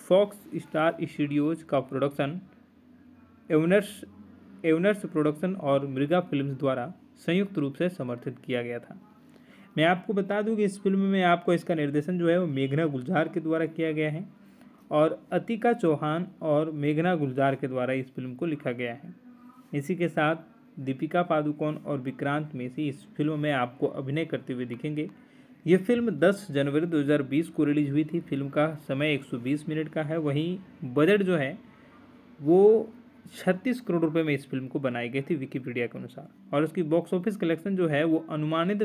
फॉक्स स्टार स्टूडियोज का प्रोडक्शन एवनर्स एवनर्स प्रोडक्शन और मृगा फिल्म्स द्वारा संयुक्त रूप से समर्थित किया गया था मैं आपको बता दूं कि इस फिल्म में आपको इसका निर्देशन जो है वो मेघना गुलजार के द्वारा किया गया है और अतिका चौहान और मेघना गुलजार के द्वारा इस फिल्म को लिखा गया है इसी के साथ दीपिका पादुकोण और विक्रांत मेसी इस फिल्म में आपको अभिनय करते हुए दिखेंगे ये फिल्म 10 जनवरी 2020 को रिलीज हुई थी फिल्म का समय 120 मिनट का है वहीं बजट जो है वो 36 करोड़ रुपए में इस फिल्म को बनाई गई थी विकीपीडिया के अनुसार और इसकी बॉक्स ऑफिस कलेक्शन जो है वो अनुमानित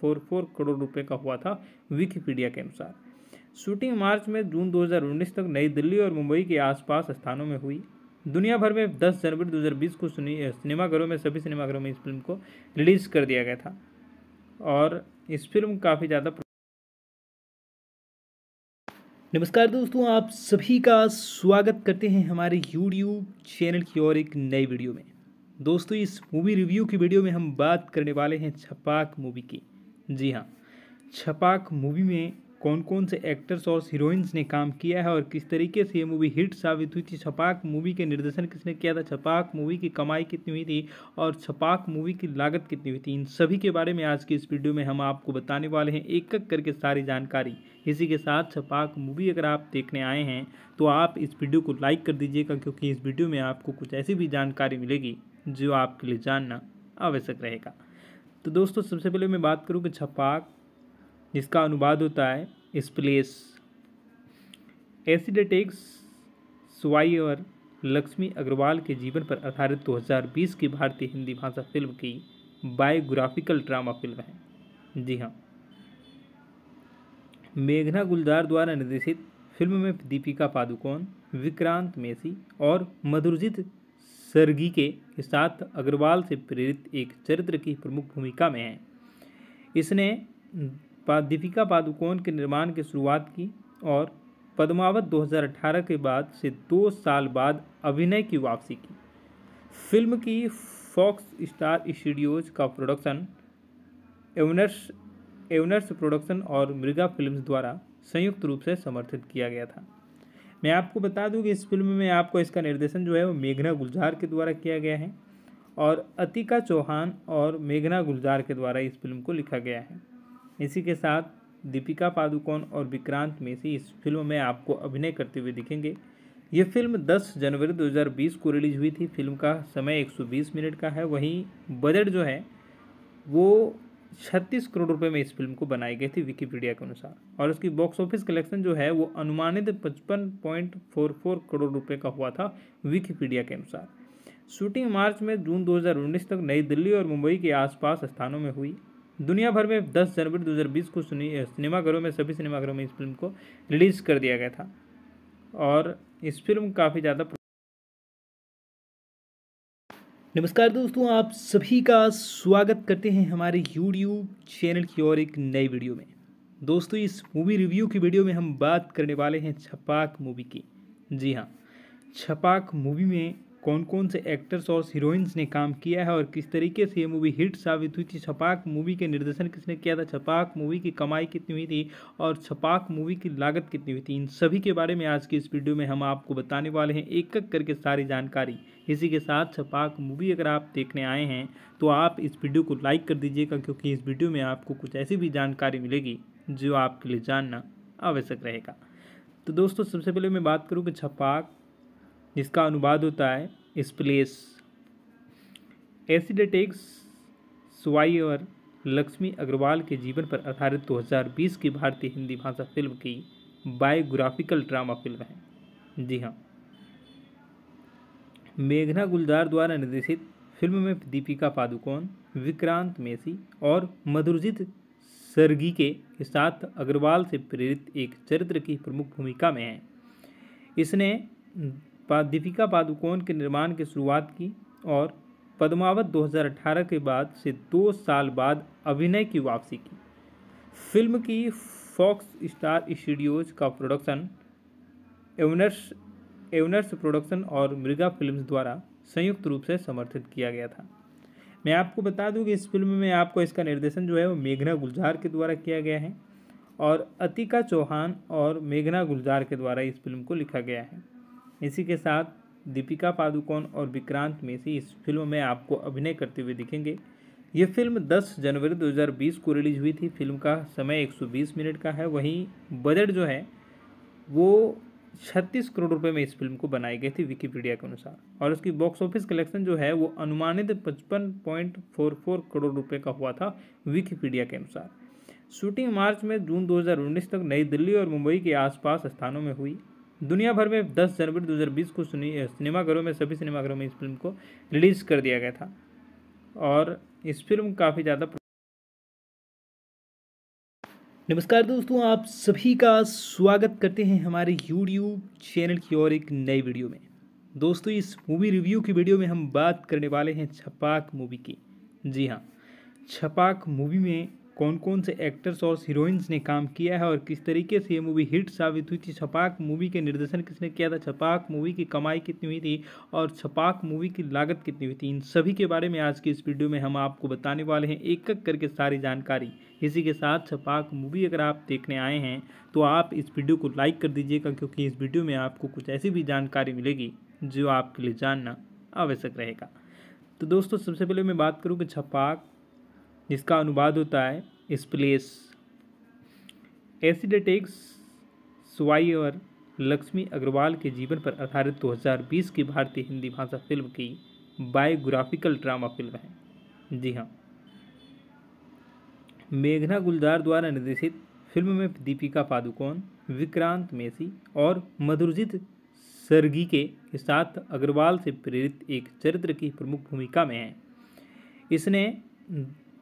फोर करोड़ रुपए का हुआ था विकीपीडिया के अनुसार शूटिंग मार्च में जून 2019 तक नई दिल्ली और मुंबई के आसपास स्थानों में हुई दुनिया भर में 10 जनवरी 2020 को सिनेमाघरों में सभी सिनेमाघरों में इस फिल्म को रिलीज़ कर दिया गया था और इस फिल्म काफ़ी ज़्यादा नमस्कार दोस्तों आप सभी का स्वागत करते हैं हमारे यूट्यूब चैनल की और एक नई वीडियो में दोस्तों इस मूवी रिव्यू की वीडियो में हम बात करने वाले हैं छपाक मूवी की जी हाँ छपाक मूवी में कौन कौन से एक्टर्स और हीरोइंस ने काम किया है और किस तरीके से ये मूवी हिट साबित हुई थी छपाक मूवी के निर्देशन किसने किया था छपाक मूवी की कमाई कितनी हुई थी और छपाक मूवी की लागत कितनी हुई थी इन सभी के बारे में आज की इस वीडियो में हम आपको बताने वाले हैं एक एक करके सारी जानकारी इसी के साथ छपाक मूवी अगर आप देखने आए हैं तो आप इस वीडियो को लाइक कर दीजिएगा क्योंकि इस वीडियो में आपको कुछ ऐसी भी जानकारी मिलेगी जो आपके लिए जानना आवश्यक रहेगा तो दोस्तों सबसे पहले मैं बात करूँ कि छपाक जिसका अनुवाद होता है स्प्लेस एसिडेटिक्स सुवाई स्वाई और लक्ष्मी अग्रवाल के जीवन पर आधारित 2020 की भारतीय हिंदी भाषा फिल्म की बायोग्राफिकल ड्रामा फिल्म है जी हाँ मेघना गुलजार द्वारा निर्देशित फिल्म में दीपिका पादुकोण विक्रांत मेसी और मधुरजीत सर्गी के साथ अग्रवाल से प्रेरित एक चरित्र की प्रमुख भूमिका में है इसने बाद दीपिका पादुकोण के निर्माण की शुरुआत की और पद्मावत 2018 के बाद से दो साल बाद अभिनय की वापसी की फिल्म की फॉक्स स्टार स्टूडियोज का प्रोडक्शन एवनर्स एवनर्स प्रोडक्शन और मृगा फिल्म्स द्वारा संयुक्त रूप से समर्थित किया गया था मैं आपको बता दूं कि इस फिल्म में आपको इसका निर्देशन जो है वो मेघना गुलजार के द्वारा किया गया है और अतिका चौहान और मेघना गुलजार के द्वारा इस फिल्म को लिखा गया है इसी के साथ दीपिका पादुकोण और विक्रांत मेसी इस फिल्म में आपको अभिनय करते हुए दिखेंगे ये फिल्म 10 जनवरी 2020 को रिलीज हुई थी फिल्म का समय 120 मिनट का है वहीं बजट जो है वो 36 करोड़ रुपए में इस फिल्म को बनाई गई थी विकीपीडिया के अनुसार और इसकी बॉक्स ऑफिस कलेक्शन जो है वो अनुमानित पचपन करोड़ रुपये का हुआ था विकीपीडिया के अनुसार शूटिंग मार्च में जून 2019 तक नई दिल्ली और मुंबई के आसपास स्थानों में हुई दुनिया भर में 10 जनवरी 2020 को सिनेमाघरों में सभी सिनेमाघरों में इस फिल्म को रिलीज़ कर दिया गया था और इस फिल्म काफ़ी ज़्यादा नमस्कार दोस्तों आप सभी का स्वागत करते हैं हमारे यूट्यूब चैनल की और एक नई वीडियो में दोस्तों इस मूवी रिव्यू की वीडियो में हम बात करने वाले हैं छपाक मूवी की जी हाँ छपाक मूवी में कौन कौन से एक्टर्स और हीरोइंस ने काम किया है और किस तरीके से ये मूवी हिट साबित हुई थी छपाक मूवी के निर्देशन किसने किया था छपाक मूवी की कमाई कितनी हुई थी और छपाक मूवी की लागत कितनी हुई थी इन सभी के बारे में आज की इस वीडियो में हम आपको बताने वाले हैं एक एक करके सारी जानकारी इसी के साथ छपाक मूवी अगर आप देखने आए हैं तो आप इस वीडियो को लाइक कर दीजिएगा क्योंकि इस वीडियो में आपको कुछ ऐसी भी जानकारी मिलेगी जो आपके लिए जानना आवश्यक रहेगा तो दोस्तों सबसे पहले मैं बात करूँ कि छपाक जिसका अनुवाद होता है स्प्लेस एसिड अटैक्स स्वाई और लक्ष्मी अग्रवाल के जीवन पर आधारित 2020 की भारतीय हिंदी भाषा फिल्म की बायोग्राफिकल ड्रामा फिल्म है जी हाँ मेघना गुलजार द्वारा निर्देशित फिल्म में दीपिका पादुकोण विक्रांत मेसी और मधुरजीत सरगी के साथ अग्रवाल से प्रेरित एक चरित्र की प्रमुख भूमिका में है इसने बाद दीपिका पादुकोण के निर्माण की शुरुआत की और पद्मावत 2018 के बाद से दो साल बाद अभिनय की वापसी की फिल्म की फॉक्स स्टार स्टूडियोज का प्रोडक्शन एवनर्स एवनर्स प्रोडक्शन और मृगा फिल्म्स द्वारा संयुक्त रूप से समर्थित किया गया था मैं आपको बता दूं कि इस फिल्म में आपको इसका निर्देशन जो है वो मेघना गुलजार के द्वारा किया गया है और अतिका चौहान और मेघना गुलजार के द्वारा इस फिल्म को लिखा गया है इसी के साथ दीपिका पादुकोण और विक्रांत मेसी इस फिल्म में आपको अभिनय करते हुए दिखेंगे ये फिल्म 10 जनवरी 2020 को रिलीज हुई थी फिल्म का समय 120 मिनट का है वहीं बजट जो है वो 36 करोड़ रुपए में इस फिल्म को बनाई गई थी विकीपीडिया के अनुसार और उसकी बॉक्स ऑफिस कलेक्शन जो है वो अनुमानित 55.44 करोड़ रुपए का हुआ था विकीपीडिया के अनुसार शूटिंग मार्च में जून 2019 तक नई दिल्ली और मुंबई के आसपास स्थानों में हुई दुनिया भर में 10 जनवरी 2020 को सिनेमाघरों में सभी सिनेमाघरों में इस फिल्म को रिलीज़ कर दिया गया था और इस फिल्म काफ़ी ज़्यादा नमस्कार दोस्तों आप सभी का स्वागत करते हैं हमारे यूट्यूब चैनल की और एक नई वीडियो में दोस्तों इस मूवी रिव्यू की वीडियो में हम बात करने वाले हैं छपाक मूवी की जी हाँ छपाक मूवी में कौन कौन से एक्टर्स और हीरोइंस ने काम किया है और किस तरीके से ये मूवी हिट साबित हुई थी छपाक मूवी के निर्देशन किसने किया था छपाक मूवी की कमाई कितनी हुई थी और छपाक मूवी की लागत कितनी हुई थी इन सभी के बारे में आज की इस वीडियो में हम आपको बताने वाले हैं एक एक करके सारी जानकारी इसी के साथ छपाक मूवी अगर आप देखने आए हैं तो आप इस वीडियो को लाइक कर दीजिएगा क्योंकि इस वीडियो में आपको कुछ ऐसी भी जानकारी मिलेगी जो आपके लिए जानना आवश्यक रहेगा तो दोस्तों सबसे पहले मैं बात करूँ कि छपाक जिसका अनुवाद होता है स्प्लेस एसिडेटेक्स और लक्ष्मी अग्रवाल के जीवन पर आधारित 2020 की भारतीय हिंदी भाषा फिल्म की बायोग्राफिकल ड्रामा फिल्म है जी हाँ मेघना गुलजार द्वारा निर्देशित फिल्म में दीपिका पादुकोण विक्रांत मेसी और मधुरजीत सर्गी के साथ अग्रवाल से प्रेरित एक चरित्र की प्रमुख भूमिका में है इसने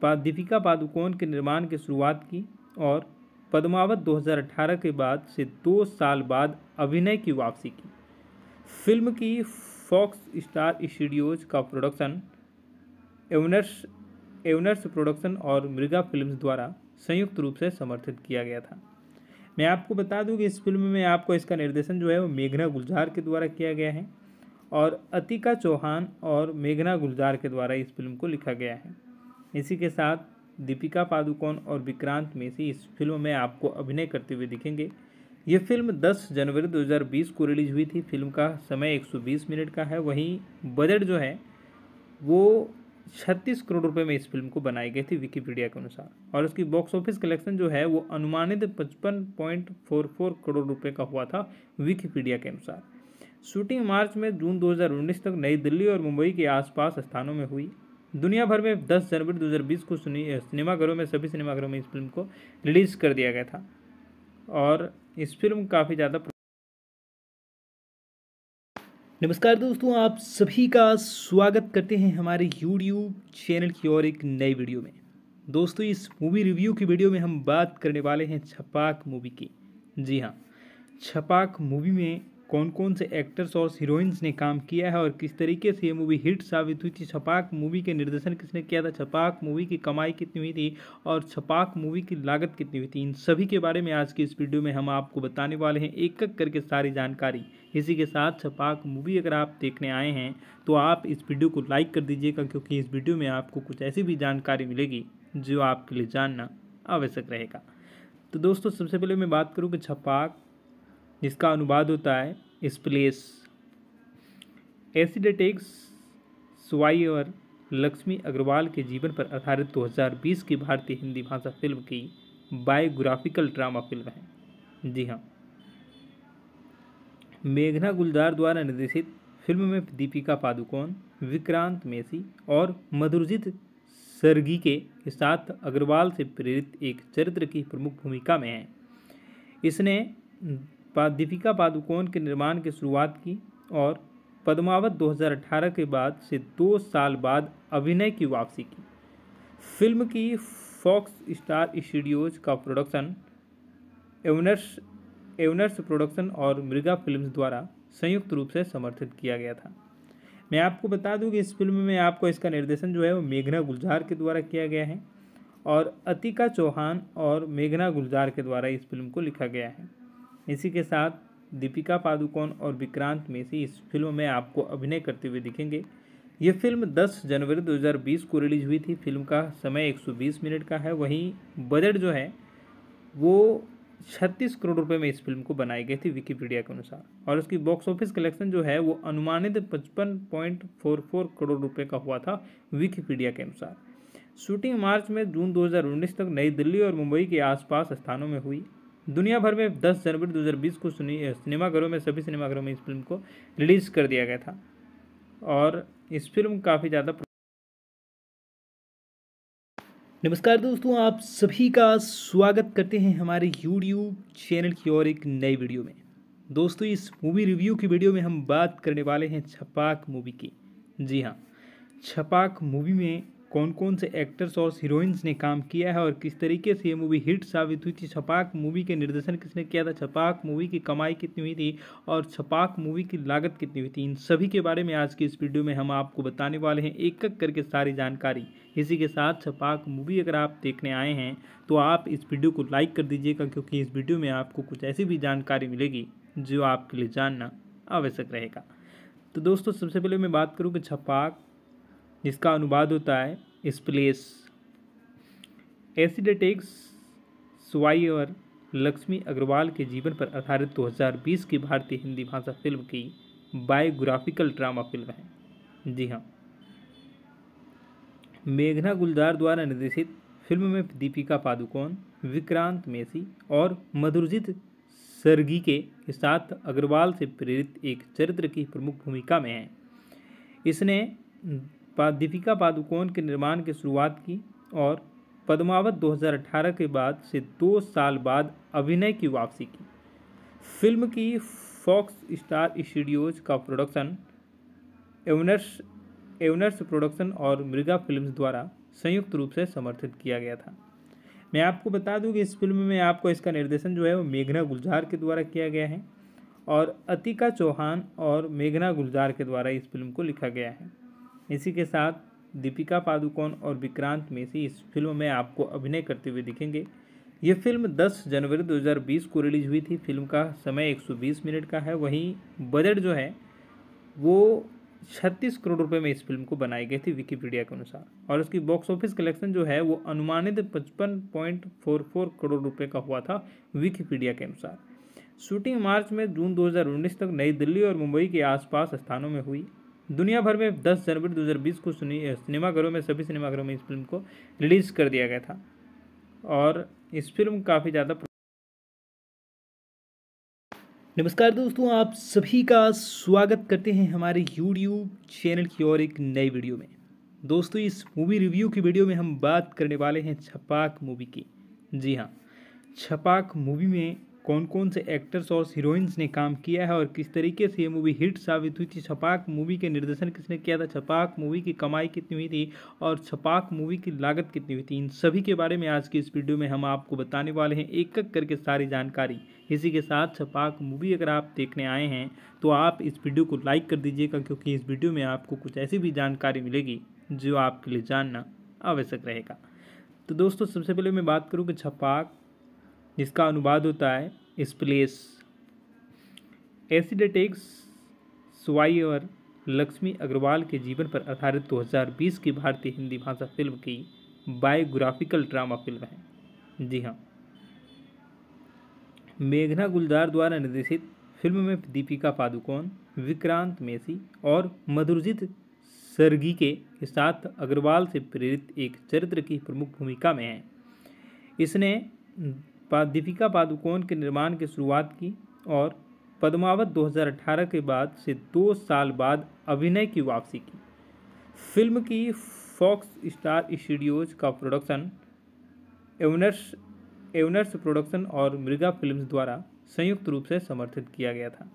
दीपिका पादुकोण के निर्माण की शुरुआत की और पद्मावत 2018 के बाद से दो साल बाद अभिनय की वापसी की फिल्म की फॉक्स स्टार स्टूडियोज का प्रोडक्शन एवनर्स एवनर्स प्रोडक्शन और मृगा फिल्म्स द्वारा संयुक्त रूप से समर्थित किया गया था मैं आपको बता दूं कि इस फिल्म में आपको इसका निर्देशन जो है वो मेघना गुलजार के द्वारा किया गया है और अतिका चौहान और मेघना गुलजार के द्वारा इस फिल्म को लिखा गया है इसी के साथ दीपिका पादुकोण और विक्रांत मेसी इस फिल्म में आपको अभिनय करते हुए दिखेंगे ये फिल्म 10 जनवरी 2020 को रिलीज हुई थी फिल्म का समय 120 मिनट का है वहीं बजट जो है वो 36 करोड़ रुपए में इस फिल्म को बनाई गई थी विकीपीडिया के अनुसार और इसकी बॉक्स ऑफिस कलेक्शन जो है वो अनुमानित 55.44 करोड़ रुपए का हुआ था विकीपीडिया के अनुसार शूटिंग मार्च में जून 2019 तक नई दिल्ली और मुंबई के आसपास स्थानों में हुई दुनिया भर में 10 जनवरी 2020 को सिनेमाघरों में सभी सिनेमाघरों में इस फिल्म को रिलीज़ कर दिया गया था और इस फिल्म काफ़ी ज़्यादा नमस्कार दोस्तों आप सभी का स्वागत करते हैं हमारे यूट्यूब चैनल की और एक नई वीडियो में दोस्तों इस मूवी रिव्यू की वीडियो में हम बात करने वाले हैं छपाक मूवी की जी हाँ छपाक मूवी में कौन कौन से एक्टर्स और हीरोइंस ने काम किया है और किस तरीके से ये मूवी हिट साबित हुई थी छपाक मूवी के निर्देशन किसने किया था छपाक मूवी की कमाई कितनी हुई थी और छपाक मूवी की लागत कितनी हुई थी इन सभी के बारे में आज की इस वीडियो में हम आपको बताने वाले हैं एक एक करके सारी जानकारी इसी के साथ छपाक मूवी अगर आप देखने आए हैं तो आप इस वीडियो को लाइक कर दीजिएगा क्योंकि इस वीडियो में आपको कुछ ऐसी भी जानकारी मिलेगी जो आपके लिए जानना आवश्यक रहेगा तो दोस्तों सबसे पहले मैं बात करूँ कि छपाक जिसका अनुवाद होता है स्प्लेस एसिडेटिक्स सुवाई और लक्ष्मी अग्रवाल के जीवन पर आधारित 2020 की भारतीय हिंदी भाषा फिल्म की बायोग्राफिकल ड्रामा फिल्म है जी हाँ मेघना गुलजार द्वारा निर्देशित फिल्म में दीपिका पादुकोण विक्रांत मेसी और मधुरजीत सरगी के साथ अग्रवाल से प्रेरित एक चरित्र की प्रमुख भूमिका में है इसने दीपिका पादुकोण के निर्माण की शुरुआत की और पद्मावत 2018 के बाद से दो साल बाद अभिनय की वापसी की फिल्म की फॉक्स स्टार स्टूडियोज का प्रोडक्शन एवनर्स एवनर्स प्रोडक्शन और मृगा फिल्म्स द्वारा संयुक्त रूप से समर्थित किया गया था मैं आपको बता दूं कि इस फिल्म में आपको इसका निर्देशन जो है वो मेघना गुलजार के द्वारा किया गया है और अतिका चौहान और मेघना गुलजार के द्वारा इस फिल्म को लिखा गया है इसी के साथ दीपिका पादुकोण और विक्रांत मेसी इस फिल्म में आपको अभिनय करते हुए दिखेंगे ये फिल्म 10 जनवरी 2020 को रिलीज हुई थी फिल्म का समय 120 मिनट का है वहीं बजट जो है वो 36 करोड़ रुपए में इस फिल्म को बनाई गई थी विकीपीडिया के अनुसार और इसकी बॉक्स ऑफिस कलेक्शन जो है वो अनुमानित पचपन करोड़ रुपये का हुआ था विकीपीडिया के अनुसार शूटिंग मार्च में जून 2019 तक नई दिल्ली और मुंबई के आसपास स्थानों में हुई दुनिया भर में 10 जनवरी 2020 को सिनेमाघरों में सभी सिनेमाघरों में इस फिल्म को रिलीज़ कर दिया गया था और इस फिल्म काफ़ी ज़्यादा नमस्कार दोस्तों आप सभी का स्वागत करते हैं हमारे यूट्यूब चैनल की और एक नई वीडियो में दोस्तों इस मूवी रिव्यू की वीडियो में हम बात करने वाले हैं छपाक मूवी की जी हाँ छपाक मूवी में कौन कौन से एक्टर्स और हीरोइंस ने काम किया है और किस तरीके से ये मूवी हिट साबित हुई थी छपाक मूवी के निर्देशन किसने किया था छपाक मूवी की कमाई कितनी हुई थी और छपाक मूवी की लागत कितनी हुई थी इन सभी के बारे में आज की इस वीडियो में हम आपको बताने वाले हैं एक एक करके सारी जानकारी इसी के साथ छपाक मूवी अगर आप देखने आए हैं तो आप इस वीडियो को लाइक कर दीजिएगा क्योंकि इस वीडियो में आपको कुछ ऐसी भी जानकारी मिलेगी जो आपके लिए जानना आवश्यक रहेगा तो दोस्तों सबसे पहले मैं बात करूँ कि छपाक जिसका अनुवाद होता है स्प्लेस एसिडेटिक्स स्वाई और लक्ष्मी अग्रवाल के जीवन पर आधारित 2020 की भारतीय हिंदी भाषा फिल्म की बायोग्राफिकल ड्रामा फिल्म है जी हाँ मेघना गुलजार द्वारा निर्देशित फिल्म में दीपिका पादुकोण विक्रांत मेसी और मधुरजीत सर्गी के साथ अग्रवाल से प्रेरित एक चरित्र की प्रमुख भूमिका में है इसने बाद दीपिका पादुकोण के निर्माण की शुरुआत की और पद्मावत 2018 के बाद से दो साल बाद अभिनय की वापसी की फिल्म की फॉक्स स्टार स्टूडियोज का प्रोडक्शन एवनर्स एवनर्स प्रोडक्शन और मृगा फिल्म्स द्वारा संयुक्त रूप से समर्थित किया गया था मैं आपको बता दूं कि इस फिल्म में आपको इसका निर्देशन जो है वो मेघना गुलजार के द्वारा किया गया है और अतिका चौहान और मेघना गुलजार के द्वारा इस फिल्म को लिखा गया है इसी के साथ दीपिका पादुकोण और विक्रांत मेसी इस फिल्म में आपको अभिनय करते हुए दिखेंगे ये फिल्म 10 जनवरी 2020 को रिलीज हुई थी फिल्म का समय 120 मिनट का है वहीं बजट जो है वो 36 करोड़ रुपए में इस फिल्म को बनाई गई थी विकीपीडिया के अनुसार और इसकी बॉक्स ऑफिस कलेक्शन जो है वो अनुमानित 55.44 करोड़ रुपए का हुआ था विकीपीडिया के अनुसार शूटिंग मार्च में जून 2019 तक नई दिल्ली और मुंबई के आसपास स्थानों में हुई दुनिया भर में 10 जनवरी 2020 को सिनेमाघरों में सभी सिनेमाघरों में इस फिल्म को रिलीज़ कर दिया गया था और इस फिल्म काफ़ी ज़्यादा नमस्कार दोस्तों आप सभी का स्वागत करते हैं हमारे यूट्यूब चैनल की और एक नई वीडियो में दोस्तों इस मूवी रिव्यू की वीडियो में हम बात करने वाले हैं छपाक मूवी की जी हाँ छपाक मूवी में कौन कौन से एक्टर्स और हीरोइंस ने काम किया है और किस तरीके से ये मूवी हिट साबित हुई थी छपाक मूवी के निर्देशन किसने किया था छपाक मूवी की कमाई कितनी हुई थी और छपाक मूवी की लागत कितनी हुई थी इन सभी के बारे में आज की इस वीडियो में हम आपको बताने वाले हैं एक एक करके सारी जानकारी इसी के साथ छपाक मूवी अगर आप देखने आए हैं तो आप इस वीडियो को लाइक कर दीजिएगा क्योंकि इस वीडियो में आपको कुछ ऐसी भी जानकारी मिलेगी जो आपके लिए जानना आवश्यक रहेगा तो दोस्तों सबसे पहले मैं बात करूँ कि छपाक जिसका अनुवाद होता है स्प्लेस एसिडेटिक्स अटैक्स स्वाई और लक्ष्मी अग्रवाल के जीवन पर आधारित 2020 की भारतीय हिंदी भाषा फिल्म की बायोग्राफिकल ड्रामा फिल्म है जी हाँ मेघना गुलजार द्वारा निर्देशित फिल्म में दीपिका पादुकोण विक्रांत मेसी और मधुरजीत सर्गी के साथ अग्रवाल से प्रेरित एक चरित्र की प्रमुख भूमिका में है इसने दीपिका पादुकोण के निर्माण की शुरुआत की और पद्मावत 2018 के बाद से दो साल बाद अभिनय की वापसी की फिल्म की फॉक्स स्टार स्टूडियोज का प्रोडक्शन एवनर्स एवनर्स प्रोडक्शन और मृगा फिल्म्स द्वारा संयुक्त रूप से समर्थित किया गया था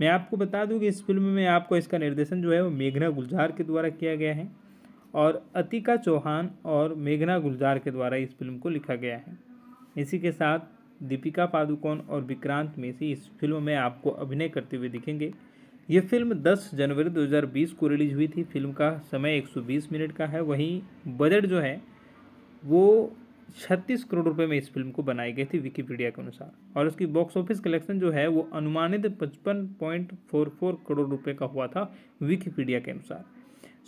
मैं आपको बता दूं कि इस फिल्म में आपको इसका निर्देशन जो है वो मेघना गुलजार के द्वारा किया गया है और अतिका चौहान और मेघना गुलजार के द्वारा इस फिल्म को लिखा गया है इसी के साथ दीपिका पादुकोण और विक्रांत मेसी इस फिल्म में आपको अभिनय करते हुए दिखेंगे ये फिल्म 10 जनवरी 2020 को रिलीज हुई थी फिल्म का समय 120 मिनट का है वहीं बजट जो है वो 36 करोड़ रुपए में इस फिल्म को बनाई गई थी विकीपीडिया के अनुसार और इसकी बॉक्स ऑफिस कलेक्शन जो है वो अनुमानित 55.44 करोड़ रुपए का हुआ था विकीपीडिया के अनुसार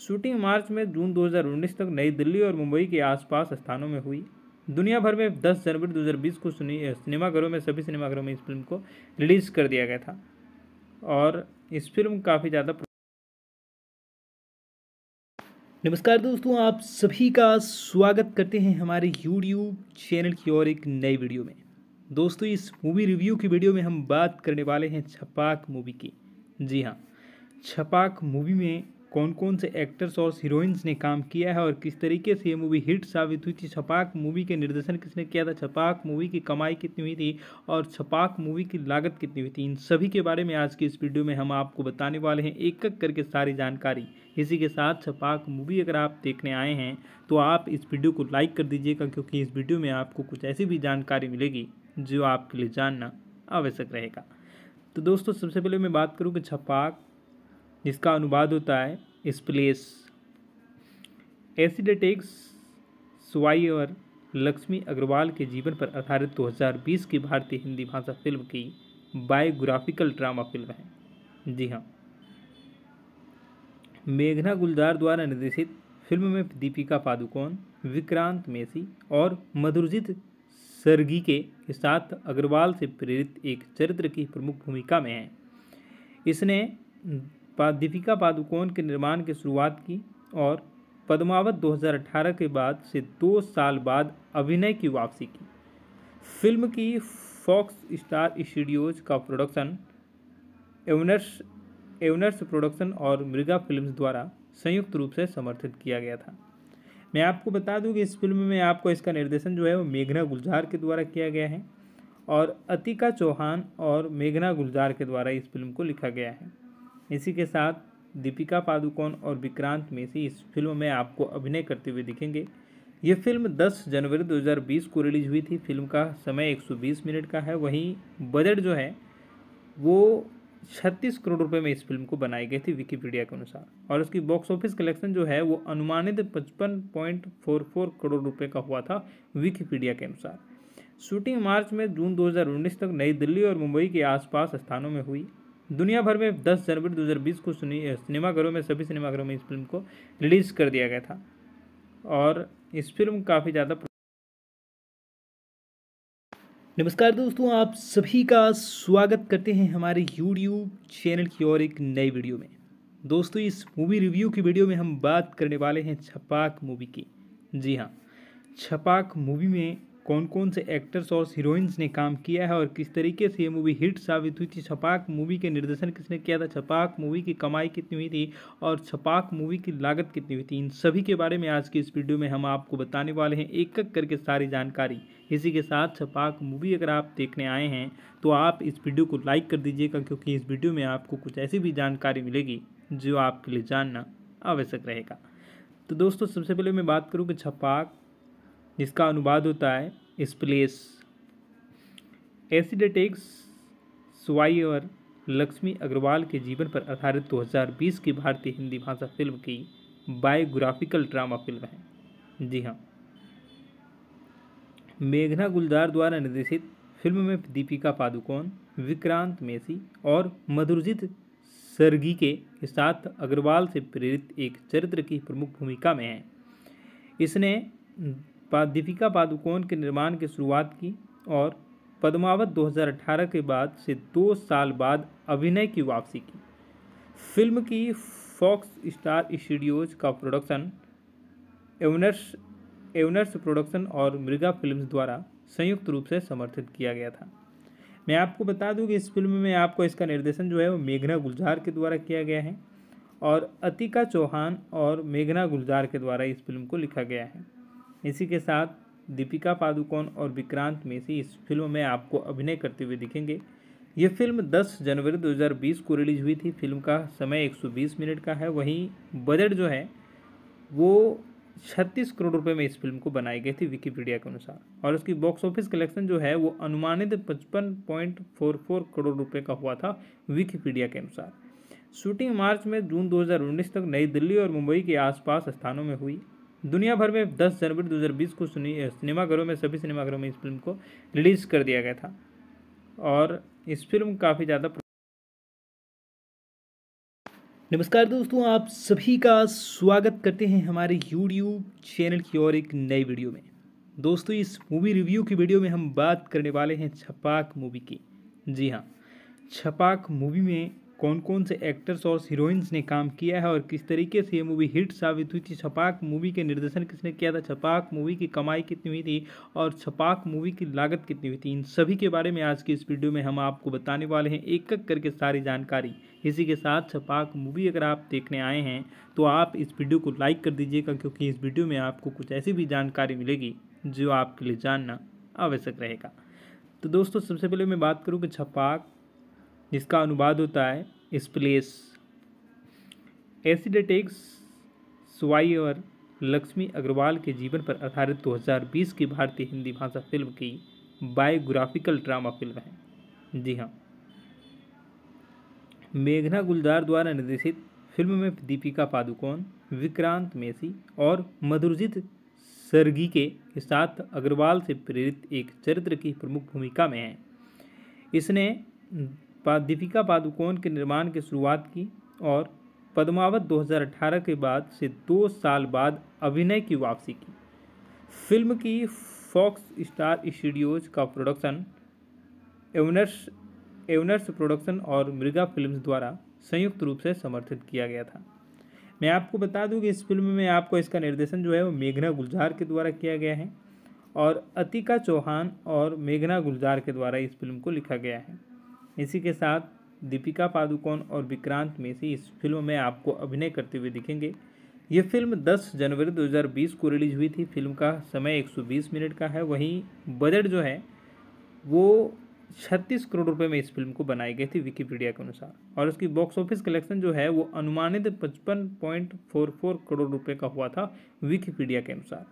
शूटिंग मार्च में जून 2019 तक नई दिल्ली और मुंबई के आसपास स्थानों में हुई दुनिया भर में 10 जनवरी 2020 को सिनेमाघरों में सभी सिनेमाघरों में इस फिल्म को रिलीज़ कर दिया गया था और इस फिल्म काफ़ी ज़्यादा नमस्कार दोस्तों आप सभी का स्वागत करते हैं हमारे यूट्यूब चैनल की और एक नई वीडियो में दोस्तों इस मूवी रिव्यू की वीडियो में हम बात करने वाले हैं छपाक मूवी की जी हाँ छपाक मूवी में कौन कौन से एक्टर्स और हीरोइंस ने काम किया है और किस तरीके से ये मूवी हिट साबित हुई थी छपाक मूवी के निर्देशन किसने किया था छपाक मूवी की कमाई कितनी हुई थी और छपाक मूवी की लागत कितनी हुई थी इन सभी के बारे में आज की इस वीडियो में हम आपको बताने वाले हैं एक एक करके सारी जानकारी इसी के साथ छपाक मूवी अगर आप देखने आए हैं तो आप इस वीडियो को लाइक कर दीजिएगा क्योंकि इस वीडियो में आपको कुछ ऐसी भी जानकारी मिलेगी जो आपके लिए जानना आवश्यक रहेगा तो दोस्तों सबसे पहले मैं बात करूँ कि छपाक जिसका अनुवाद होता है स्प्लेस एसिडेटिक्स स्वाई और लक्ष्मी अग्रवाल के जीवन पर आधारित 2020 की भारतीय हिंदी भाषा फिल्म की बायोग्राफिकल ड्रामा फिल्म है जी हाँ मेघना गुलजार द्वारा निर्देशित फिल्म में दीपिका पादुकोण विक्रांत मेसी और मधुरजीत सर्गी के साथ अग्रवाल से प्रेरित एक चरित्र की प्रमुख भूमिका में है इसने दीपिका पादुकोण के निर्माण की शुरुआत की और पद्मावत 2018 के बाद से दो साल बाद अभिनय की वापसी की फिल्म की फॉक्स स्टार स्टूडियोज का प्रोडक्शन एवनर्स एवनर्स प्रोडक्शन और मृगा फिल्म्स द्वारा संयुक्त रूप से समर्थित किया गया था मैं आपको बता दूं कि इस फिल्म में आपको इसका निर्देशन जो है वो मेघना गुलजार के द्वारा किया गया है और अतिका चौहान और मेघना गुलजार के द्वारा इस फिल्म को लिखा गया है इसी के साथ दीपिका पादुकोण और विक्रांत मेसी इस फिल्म में आपको अभिनय करते हुए दिखेंगे ये फिल्म 10 जनवरी 2020 को रिलीज हुई थी फिल्म का समय 120 मिनट का है वहीं बजट जो है वो 36 करोड़ रुपए में इस फिल्म को बनाई गई थी विकीपीडिया के अनुसार और इसकी बॉक्स ऑफिस कलेक्शन जो है वो अनुमानित फोर करोड़ रुपए का हुआ था विकीपीडिया के अनुसार शूटिंग मार्च में जून 2019 तक नई दिल्ली और मुंबई के आसपास स्थानों में हुई दुनिया भर में 10 जनवरी 2020 को सिनेमाघरों में सभी सिनेमाघरों में इस फिल्म को रिलीज़ कर दिया गया था और इस फिल्म काफ़ी ज़्यादा नमस्कार दोस्तों आप सभी का स्वागत करते हैं हमारे यूट्यूब चैनल की और एक नई वीडियो में दोस्तों इस मूवी रिव्यू की वीडियो में हम बात करने वाले हैं छपाक मूवी की जी हाँ छपाक मूवी में कौन कौन से एक्टर्स और हीरोइंस ने काम किया है और किस तरीके से ये मूवी हिट साबित हुई थी छपाक मूवी के निर्देशन किसने किया था छपाक मूवी की कमाई कितनी हुई थी और छपाक मूवी की लागत कितनी हुई थी इन सभी के बारे में आज की इस वीडियो में हम आपको बताने वाले हैं एक एक करके सारी जानकारी इसी के साथ छपाक मूवी अगर आप देखने आए हैं तो आप इस वीडियो को लाइक कर दीजिएगा क्योंकि इस वीडियो में आपको कुछ ऐसी भी जानकारी मिलेगी जो आपके लिए जानना आवश्यक रहेगा तो दोस्तों सबसे पहले मैं बात करूँ कि छपाक जिसका अनुवाद होता है स्प्लेस एसिडेटिक्स स्वाई और लक्ष्मी अग्रवाल के जीवन पर आधारित 2020 की भारतीय हिंदी भाषा फिल्म की बायोग्राफिकल ड्रामा फिल्म है जी हाँ मेघना गुलजार द्वारा निर्देशित फिल्म में दीपिका पादुकोण विक्रांत मेसी और मधुरजीत सर्गी के साथ अग्रवाल से प्रेरित एक चरित्र की प्रमुख भूमिका में है इसने बाद दीपिका पादुकोण के निर्माण की शुरुआत की और पद्मावत 2018 के बाद से दो साल बाद अभिनय की वापसी की फिल्म की फॉक्स स्टार स्टूडियोज का प्रोडक्शन एवनर्स एवनर्स प्रोडक्शन और मृगा फिल्म्स द्वारा संयुक्त रूप से समर्थित किया गया था मैं आपको बता दूं कि इस फिल्म में आपको इसका निर्देशन जो है वो मेघना गुलजार के द्वारा किया गया है और अतिका चौहान और मेघना गुलजार के द्वारा इस फिल्म को लिखा गया है इसी के साथ दीपिका पादुकोण और विक्रांत मेसी इस फिल्म में आपको अभिनय करते हुए दिखेंगे ये फिल्म 10 जनवरी 2020 को रिलीज हुई थी फिल्म का समय 120 मिनट का है वहीं बजट जो है वो 36 करोड़ रुपए में इस फिल्म को बनाई गई थी विकीपीडिया के अनुसार और इसकी बॉक्स ऑफिस कलेक्शन जो है वो अनुमानित पचपन करोड़ रुपये का हुआ था विकीपीडिया के अनुसार शूटिंग मार्च में जून 2019 तक नई दिल्ली और मुंबई के आसपास स्थानों में हुई दुनिया भर में 10 जनवरी 2020 को सिनेमाघरों में सभी सिनेमाघरों में इस फिल्म को रिलीज़ कर दिया गया था और इस फिल्म काफ़ी ज़्यादा नमस्कार दोस्तों आप सभी का स्वागत करते हैं हमारे यूट्यूब चैनल की और एक नई वीडियो में दोस्तों इस मूवी रिव्यू की वीडियो में हम बात करने वाले हैं छपाक मूवी की जी हाँ छपाक मूवी में कौन कौन से एक्टर्स और हीरोइंस ने काम किया है और किस तरीके से ये मूवी हिट साबित हुई थी छपाक मूवी के निर्देशन किसने किया था छपाक मूवी की कमाई कितनी हुई थी और छपाक मूवी की लागत कितनी हुई थी इन सभी के बारे में आज की इस वीडियो में हम आपको बताने वाले हैं एक एक करके सारी जानकारी इसी के साथ छपाक मूवी अगर आप देखने आए हैं तो आप इस वीडियो को लाइक कर दीजिएगा क्योंकि इस वीडियो में आपको कुछ ऐसी भी जानकारी मिलेगी जो आपके लिए जानना आवश्यक रहेगा तो दोस्तों सबसे पहले मैं बात करूँ कि छपाक जिसका अनुवाद होता है स्प्लेश एसिडेटेक्स स्वाई और लक्ष्मी अग्रवाल के जीवन पर आधारित 2020 की भारतीय हिंदी भाषा फिल्म की बायोग्राफिकल ड्रामा फिल्म है जी हाँ मेघना गुलजार द्वारा निर्देशित फिल्म में दीपिका पादुकोण विक्रांत मेसी और मधुरजीत सर्गी के साथ अग्रवाल से प्रेरित एक चरित्र की प्रमुख भूमिका में है इसने दीपिका पादुकोण के निर्माण की शुरुआत की और पद्मावत 2018 के बाद से दो साल बाद अभिनय की वापसी की फिल्म की फॉक्स स्टार स्टूडियोज का प्रोडक्शन एवनर्स एवनर्स प्रोडक्शन और मृगा फिल्म्स द्वारा संयुक्त रूप से समर्थित किया गया था मैं आपको बता दूं कि इस फिल्म में आपको इसका निर्देशन जो है वो मेघना गुलजार के द्वारा किया गया है और अतिका चौहान और मेघना गुलजार के द्वारा इस फिल्म को लिखा गया है इसी के साथ दीपिका पादुकोण और विक्रांत मेसी इस फिल्म में आपको अभिनय करते हुए दिखेंगे ये फिल्म 10 जनवरी 2020 को रिलीज हुई थी फिल्म का समय 120 मिनट का है वहीं बजट जो है वो 36 करोड़ रुपए में इस फिल्म को बनाई गई थी विकीपीडिया के अनुसार और इसकी बॉक्स ऑफिस कलेक्शन जो है वो अनुमानित 55.44 करोड़ रुपए का हुआ था विकीपीडिया के अनुसार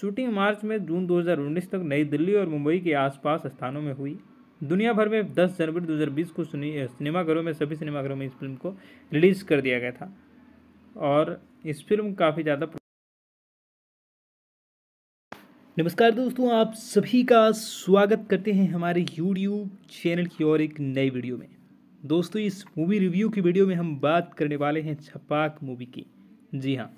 शूटिंग मार्च में जून 2019 तक नई दिल्ली और मुंबई के आसपास स्थानों में हुई दुनिया भर में 10 जनवरी 2020 को सुनी सिनेमाघरों में सभी सिनेमाघरों में इस फिल्म को रिलीज़ कर दिया गया था और इस फिल्म काफ़ी ज़्यादा नमस्कार दोस्तों आप सभी का स्वागत करते हैं हमारे यूट्यूब चैनल की और एक नई वीडियो में दोस्तों इस मूवी रिव्यू की वीडियो में हम बात करने वाले हैं छपाक मूवी की जी हाँ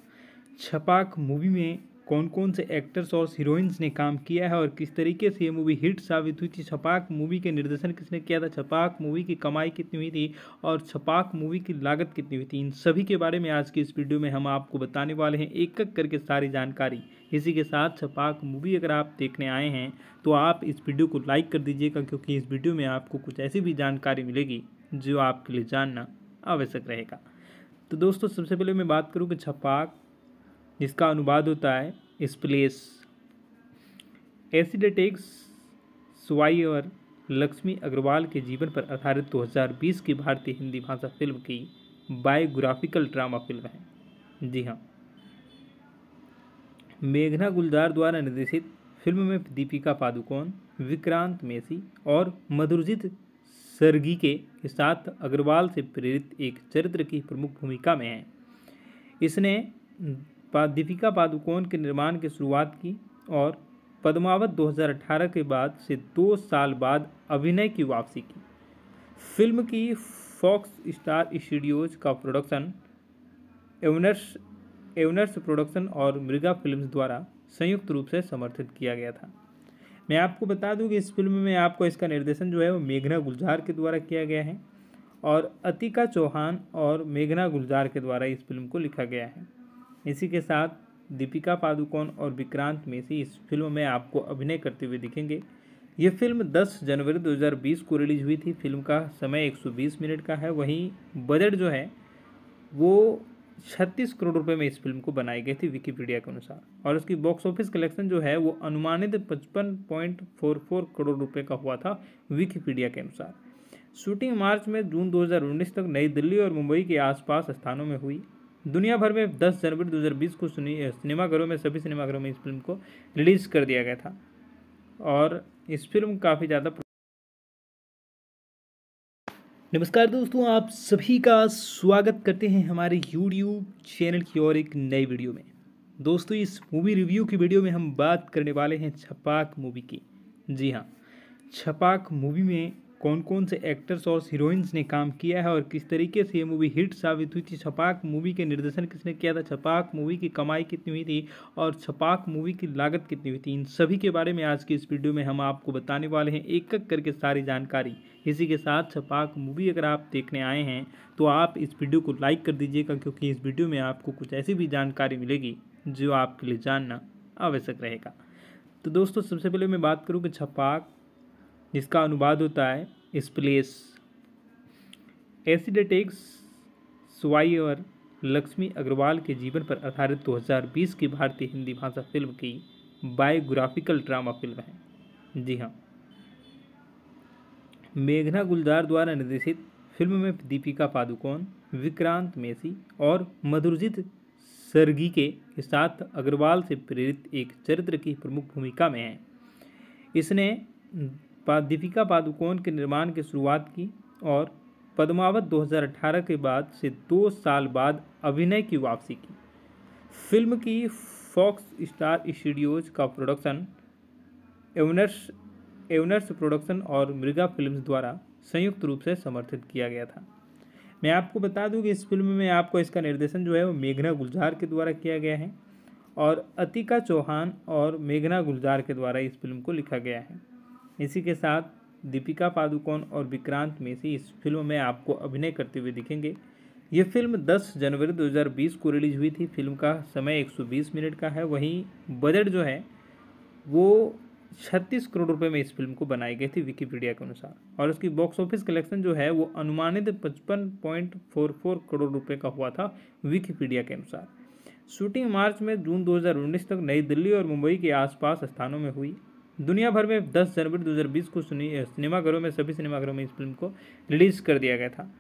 छपाक मूवी में कौन कौन से एक्टर्स और हीरोइंस ने काम किया है और किस तरीके से ये मूवी हिट साबित हुई थी छपाक मूवी के निर्देशन किसने किया था छपाक मूवी की कमाई कितनी हुई थी और छपाक मूवी की लागत कितनी हुई थी इन सभी के बारे में आज की इस वीडियो में हम आपको बताने वाले हैं एक एक करके सारी जानकारी इसी के साथ छपाक मूवी अगर आप देखने आए हैं तो आप इस वीडियो को लाइक कर दीजिएगा क्योंकि इस वीडियो में आपको कुछ ऐसी भी जानकारी मिलेगी जो आपके लिए जानना आवश्यक रहेगा तो दोस्तों सबसे पहले मैं बात करूँ कि छपाक जिसका अनुवाद होता है स्प्लेस एसिडेटिक्स स्वाई और लक्ष्मी अग्रवाल के जीवन पर आधारित 2020 की भारतीय हिंदी भाषा फिल्म की बायोग्राफिकल ड्रामा फिल्म है जी हाँ मेघना गुलजार द्वारा निर्देशित फिल्म में दीपिका पादुकोण विक्रांत मेसी और मधुरजीत सर्गी के साथ अग्रवाल से प्रेरित एक चरित्र की प्रमुख भूमिका में है इसने दीपिका पादुकोण के निर्माण की शुरुआत की और पद्मावत 2018 के बाद से दो साल बाद अभिनय की वापसी की फिल्म की फॉक्स स्टार स्टूडियोज का प्रोडक्शन एवनर्स एवनर्स प्रोडक्शन और मृगा फिल्म्स द्वारा संयुक्त रूप से समर्थित किया गया था मैं आपको बता दूं कि इस फिल्म में आपको इसका निर्देशन जो है वो मेघना गुलजार के द्वारा किया गया है और अतिका चौहान और मेघना गुलजार के द्वारा इस फिल्म को लिखा गया है इसी के साथ दीपिका पादुकोण और विक्रांत मेसी इस फिल्म में आपको अभिनय करते हुए दिखेंगे ये फिल्म 10 जनवरी 2020 को रिलीज हुई थी फिल्म का समय 120 मिनट का है वहीं बजट जो है वो 36 करोड़ रुपए में इस फिल्म को बनाई गई थी विकीपीडिया के अनुसार और इसकी बॉक्स ऑफिस कलेक्शन जो है वो अनुमानित फोर करोड़ रुपए का हुआ था विकीपीडिया के अनुसार शूटिंग मार्च में जून 2019 तक नई दिल्ली और मुंबई के आसपास स्थानों में हुई दुनिया भर में 10 जनवरी 2020 को सुनी सिनेमाघरों में सभी सिनेमाघरों में इस फिल्म को रिलीज़ कर दिया गया था और इस फिल्म काफ़ी ज़्यादा नमस्कार दोस्तों आप सभी का स्वागत करते हैं हमारे यूट्यूब चैनल की और एक नई वीडियो में दोस्तों इस मूवी रिव्यू की वीडियो में हम बात करने वाले हैं छपाक मूवी की जी हाँ छपाक मूवी में कौन कौन से एक्टर्स और हीरोइंस ने काम किया है और किस तरीके से ये मूवी हिट साबित हुई थी छपाक मूवी के निर्देशन किसने किया था छपाक मूवी की कमाई कितनी हुई थी और छपाक मूवी की लागत कितनी हुई थी इन सभी के बारे में आज की इस वीडियो में हम आपको बताने वाले हैं एक एक करके सारी जानकारी इसी के साथ छपाक मूवी अगर आप देखने आए हैं तो आप इस वीडियो को लाइक कर दीजिएगा क्योंकि इस वीडियो में आपको कुछ ऐसी भी जानकारी मिलेगी जो आपके लिए जानना आवश्यक रहेगा तो दोस्तों सबसे पहले मैं बात करूँ कि छपाक जिसका अनुवाद होता है स्प्लेस एसिडेटिक्स सुवाई और लक्ष्मी अग्रवाल के जीवन पर आधारित 2020 की भारतीय हिंदी भाषा फिल्म की बायोग्राफिकल ड्रामा फिल्म है जी हाँ मेघना गुलजार द्वारा निर्देशित फिल्म में दीपिका पादुकोण विक्रांत मेसी और मधुरजीत सर्गी के साथ अग्रवाल से प्रेरित एक चरित्र की प्रमुख भूमिका में है इसने दीपिका पादुकोण के निर्माण की शुरुआत की और पद्मावत 2018 के बाद से दो साल बाद अभिनय की वापसी की फिल्म की फॉक्स स्टार स्टूडियोज का प्रोडक्शन एवनर्स एवनर्स प्रोडक्शन और मृगा फिल्म्स द्वारा संयुक्त रूप से समर्थित किया गया था मैं आपको बता दूं कि इस फिल्म में आपको इसका निर्देशन जो है वो मेघना गुलजार के द्वारा किया गया है और अतिका चौहान और मेघना गुलजार के द्वारा इस फिल्म को लिखा गया है इसी के साथ दीपिका पादुकोण और विक्रांत मेसी इस फिल्म में आपको अभिनय करते हुए दिखेंगे ये फिल्म 10 जनवरी 2020 को रिलीज हुई थी फिल्म का समय 120 मिनट का है वहीं बजट जो है वो 36 करोड़ रुपए में इस फिल्म को बनाई गई थी विकीपीडिया के अनुसार और उसकी बॉक्स ऑफिस कलेक्शन जो है वो अनुमानित पचपन करोड़ रुपये का हुआ था विकीपीडिया के अनुसार शूटिंग मार्च में जून 2019 तक नई दिल्ली और मुंबई के आसपास स्थानों में हुई दुनिया भर में 10 जनवरी 2020 को सिनेमाघरों में सभी सिनेमाघरों में इस फिल्म को रिलीज़ कर दिया गया था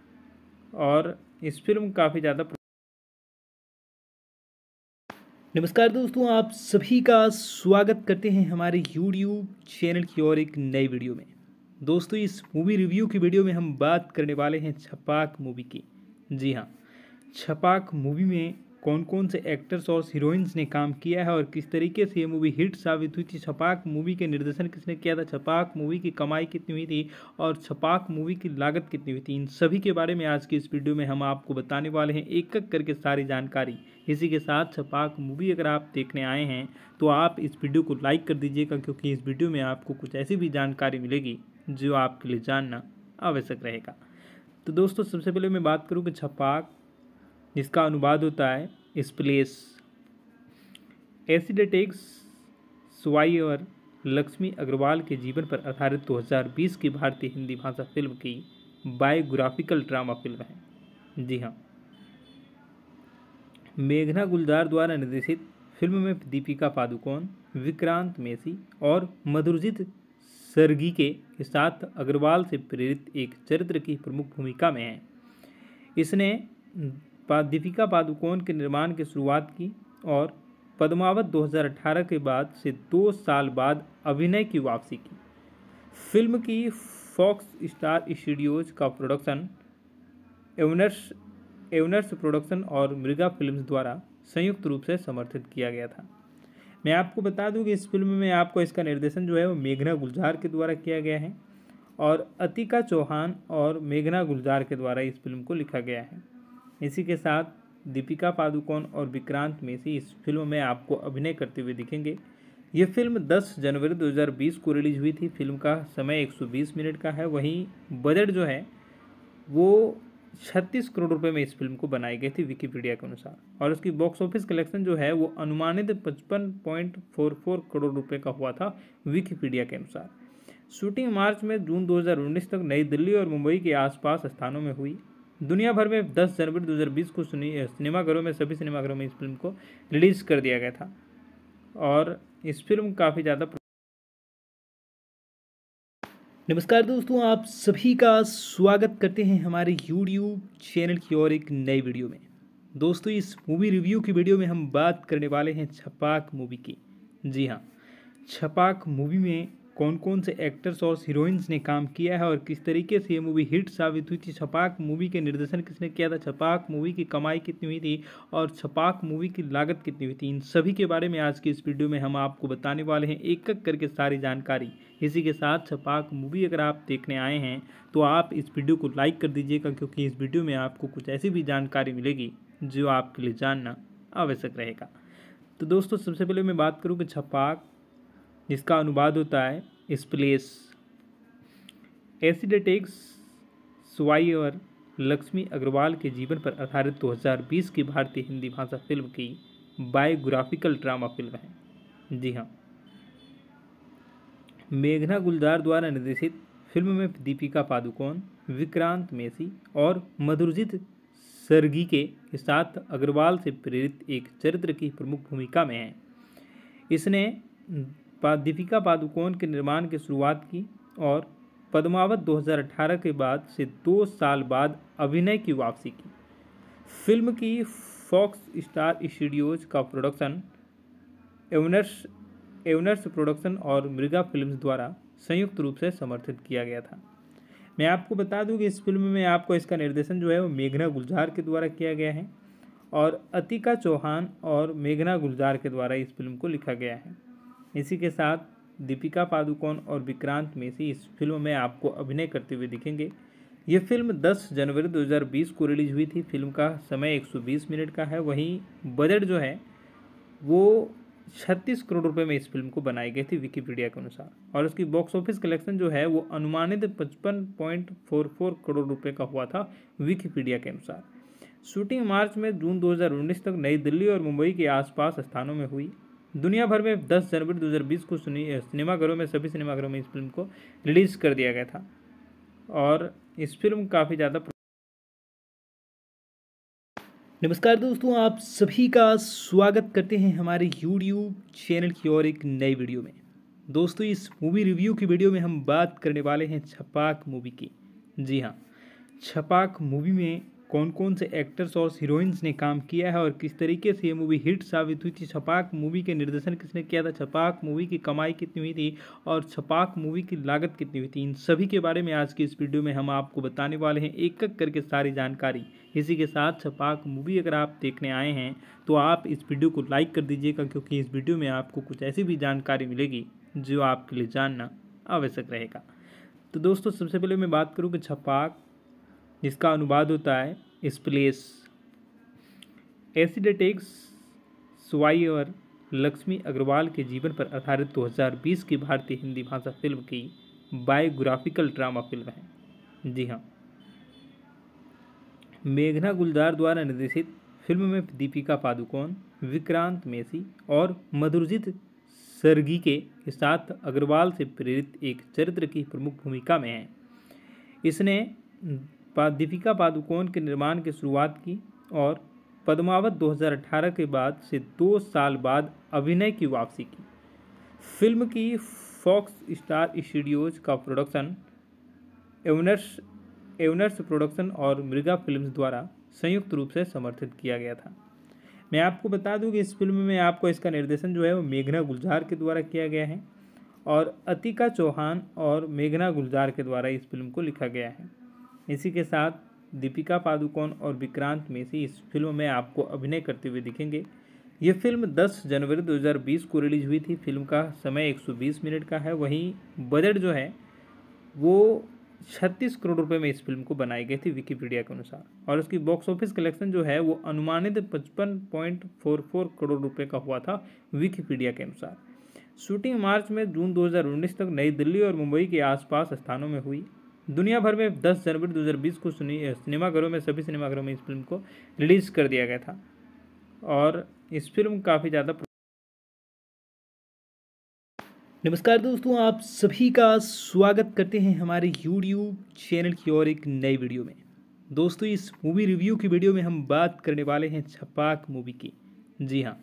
और इस फिल्म काफ़ी ज़्यादा नमस्कार दोस्तों आप सभी का स्वागत करते हैं हमारे यूट्यूब चैनल की और एक नई वीडियो में दोस्तों इस मूवी रिव्यू की वीडियो में हम बात करने वाले हैं छपाक मूवी की जी हाँ छपाक मूवी में कौन कौन से एक्टर्स और हीरोइंस ने काम किया है और किस तरीके से ये मूवी हिट साबित हुई थी छपाक मूवी के निर्देशन किसने किया था छपाक मूवी की कमाई कितनी हुई थी और छपाक मूवी की लागत कितनी हुई थी इन सभी के बारे में आज की इस वीडियो में हम आपको बताने वाले हैं एक एक करके सारी जानकारी इसी के साथ छपाक मूवी अगर आप देखने आए हैं तो आप इस वीडियो को लाइक कर दीजिएगा क्योंकि इस वीडियो में आपको कुछ ऐसी भी जानकारी मिलेगी जो आपके लिए जानना आवश्यक रहेगा तो दोस्तों सबसे पहले मैं बात करूँ कि छपाक जिसका अनुवाद होता है स्प्लेस एसिड अटैक्स स्वाई और लक्ष्मी अग्रवाल के जीवन पर आधारित 2020 की भारतीय हिंदी भाषा फिल्म की बायोग्राफिकल ड्रामा फिल्म है जी हाँ मेघना गुलजार द्वारा निर्देशित फिल्म में दीपिका पादुकोण विक्रांत मेसी और मधुरजीत सरगी के साथ अग्रवाल से प्रेरित एक चरित्र की प्रमुख भूमिका में है इसने दीपिका पादुकोण के निर्माण की शुरुआत की और पद्मावत 2018 के बाद से दो साल बाद अभिनय की वापसी की फिल्म की फॉक्स स्टार स्टूडियोज का प्रोडक्शन एवनर्स एवनर्स प्रोडक्शन और मृगा फिल्म्स द्वारा संयुक्त रूप से समर्थित किया गया था मैं आपको बता दूं कि इस फिल्म में आपको इसका निर्देशन जो है वो मेघना गुलजार के द्वारा किया गया है और अतिका चौहान और मेघना गुलजार के द्वारा इस फिल्म को लिखा गया है इसी के साथ दीपिका पादुकोण और विक्रांत मेसी इस फिल्म में आपको अभिनय करते हुए दिखेंगे ये फिल्म 10 जनवरी 2020 को रिलीज हुई थी फिल्म का समय 120 मिनट का है वहीं बजट जो है वो 36 करोड़ रुपए में इस फिल्म को बनाई गई थी विकीपीडिया के अनुसार और उसकी बॉक्स ऑफिस कलेक्शन जो है वो अनुमानित 55.44 करोड़ रुपए का हुआ था विकीपीडिया के अनुसार शूटिंग मार्च में जून 2019 तक नई दिल्ली और मुंबई के आसपास स्थानों में हुई दुनिया भर में 10 जनवरी 2020 को सिनेमाघरों में सभी सिनेमाघरों में इस फिल्म को रिलीज़ कर दिया गया था और इस फिल्म काफ़ी ज़्यादा नमस्कार दोस्तों आप सभी का स्वागत करते हैं हमारे यूट्यूब चैनल की और एक नई वीडियो में दोस्तों इस मूवी रिव्यू की वीडियो में हम बात करने वाले हैं छपाक मूवी की जी हाँ छपाक मूवी में कौन कौन से एक्टर्स और हीरोइंस ने काम किया है और किस तरीके से ये मूवी हिट साबित हुई थी छपाक मूवी के निर्देशन किसने किया था छपाक मूवी की कमाई कितनी हुई थी और छपाक मूवी की लागत कितनी हुई थी इन सभी के बारे में आज की इस वीडियो में हम आपको बताने वाले हैं एक एक करके सारी जानकारी इसी के साथ छपाक मूवी अगर आप देखने आए हैं तो आप इस वीडियो को लाइक कर दीजिएगा क्योंकि इस वीडियो में आपको कुछ ऐसी भी जानकारी मिलेगी जो आपके लिए जानना आवश्यक रहेगा तो दोस्तों सबसे पहले मैं बात करूँ कि छपाक जिसका अनुवाद होता है प्लेस एसिड अटैक्स स्वाई और लक्ष्मी अग्रवाल के जीवन पर आधारित 2020 की भारतीय हिंदी भाषा फिल्म की बायोग्राफिकल ड्रामा फिल्म है जी हाँ मेघना गुलजार द्वारा निर्देशित फिल्म में दीपिका पादुकोण विक्रांत मेसी और मधुरजीत सरगी के साथ अग्रवाल से प्रेरित एक चरित्र की प्रमुख भूमिका में है इसने दीपिका पादुकोण के निर्माण की शुरुआत की और पद्मावत 2018 के बाद से दो साल बाद अभिनय की वापसी की फिल्म की फॉक्स स्टार स्टूडियोज का प्रोडक्शन एवनर्स एवनर्स प्रोडक्शन और मृगा फिल्म्स द्वारा संयुक्त रूप से समर्थित किया गया था मैं आपको बता दूं कि इस फिल्म में आपको इसका निर्देशन जो है वो मेघना गुलजार के द्वारा किया गया है और अतिका चौहान और मेघना गुलजार के द्वारा इस फिल्म को लिखा गया है इसी के साथ दीपिका पादुकोण और विक्रांत मेसी इस फिल्म में आपको अभिनय करते हुए दिखेंगे ये फिल्म 10 जनवरी 2020 को रिलीज हुई थी फिल्म का समय 120 मिनट का है वहीं बजट जो है वो 36 करोड़ रुपए में इस फिल्म को बनाई गई थी विकीपीडिया के अनुसार और इसकी बॉक्स ऑफिस कलेक्शन जो है वो अनुमानित 55.44 करोड़ रुपए का हुआ था विकीपीडिया के अनुसार शूटिंग मार्च में जून 2019 तक नई दिल्ली और मुंबई के आसपास स्थानों में हुई दुनिया भर में 10 जनवरी 2020 को सुनी सिनेमाघरों में सभी सिनेमाघरों में इस फिल्म को रिलीज़ कर दिया गया था और इस फिल्म काफ़ी ज़्यादा नमस्कार दोस्तों आप सभी का स्वागत करते हैं हमारे यूट्यूब चैनल की और एक नई वीडियो में दोस्तों इस मूवी रिव्यू की वीडियो में हम बात करने वाले हैं छपाक मूवी की जी हाँ छपाक मूवी में कौन कौन से एक्टर्स और हीरोइंस ने काम किया है और किस तरीके से ये मूवी हिट साबित हुई थी छपाक मूवी के निर्देशन किसने किया था छपाक मूवी की कमाई कितनी हुई थी और छपाक मूवी की लागत कितनी हुई थी इन सभी के बारे में आज की इस वीडियो में हम आपको बताने वाले हैं एक एक करके सारी जानकारी इसी के साथ छपाक मूवी अगर आप देखने आए हैं तो आप इस वीडियो को लाइक कर दीजिएगा क्योंकि इस वीडियो में आपको कुछ ऐसी भी जानकारी मिलेगी जो आपके लिए जानना आवश्यक रहेगा तो दोस्तों सबसे पहले मैं बात करूँ कि छपाक जिसका अनुवाद होता है स्प्लेस एसिडेटिक्स सुवाई और लक्ष्मी अग्रवाल के जीवन पर आधारित 2020 की भारतीय हिंदी भाषा फिल्म की बायोग्राफिकल ड्रामा फिल्म है जी हाँ मेघना गुलजार द्वारा निर्देशित फिल्म में दीपिका पादुकोण विक्रांत मेसी और मधुरजीत सरगी के साथ अग्रवाल से प्रेरित एक चरित्र की प्रमुख भूमिका में है इसने दीपिका पादुकोण के निर्माण की शुरुआत की और पद्मावत 2018 के बाद से दो साल बाद अभिनय की वापसी की फिल्म की फॉक्स स्टार स्टूडियोज का प्रोडक्शन एवनर्स एवनर्स प्रोडक्शन और मृगा फिल्म्स द्वारा संयुक्त रूप से समर्थित किया गया था मैं आपको बता दूं कि इस फिल्म में आपको इसका निर्देशन जो है वो मेघना गुलजार के द्वारा किया गया है और अतिका चौहान और मेघना गुलजार के द्वारा इस फिल्म को लिखा गया है इसी के साथ दीपिका पादुकोण और विक्रांत मेसी इस फिल्म में आपको अभिनय करते हुए दिखेंगे ये फिल्म 10 जनवरी 2020 को रिलीज हुई थी फिल्म का समय 120 मिनट का है वहीं बजट जो है वो 36 करोड़ रुपए में इस फिल्म को बनाई गई थी विकीपीडिया के अनुसार और इसकी बॉक्स ऑफिस कलेक्शन जो है वो अनुमानित पचपन करोड़ रुपये का हुआ था विकीपीडिया के अनुसार शूटिंग मार्च में जून 2019 तक नई दिल्ली और मुंबई के आसपास स्थानों में हुई दुनिया भर में 10 जनवरी 2020 को सिनेमाघरों में सभी सिनेमाघरों में इस फिल्म को रिलीज़ कर दिया गया था और इस फिल्म काफ़ी ज़्यादा नमस्कार दोस्तों आप सभी का स्वागत करते हैं हमारे यूट्यूब चैनल की और एक नई वीडियो में दोस्तों इस मूवी रिव्यू की वीडियो में हम बात करने वाले हैं छपाक मूवी की जी हाँ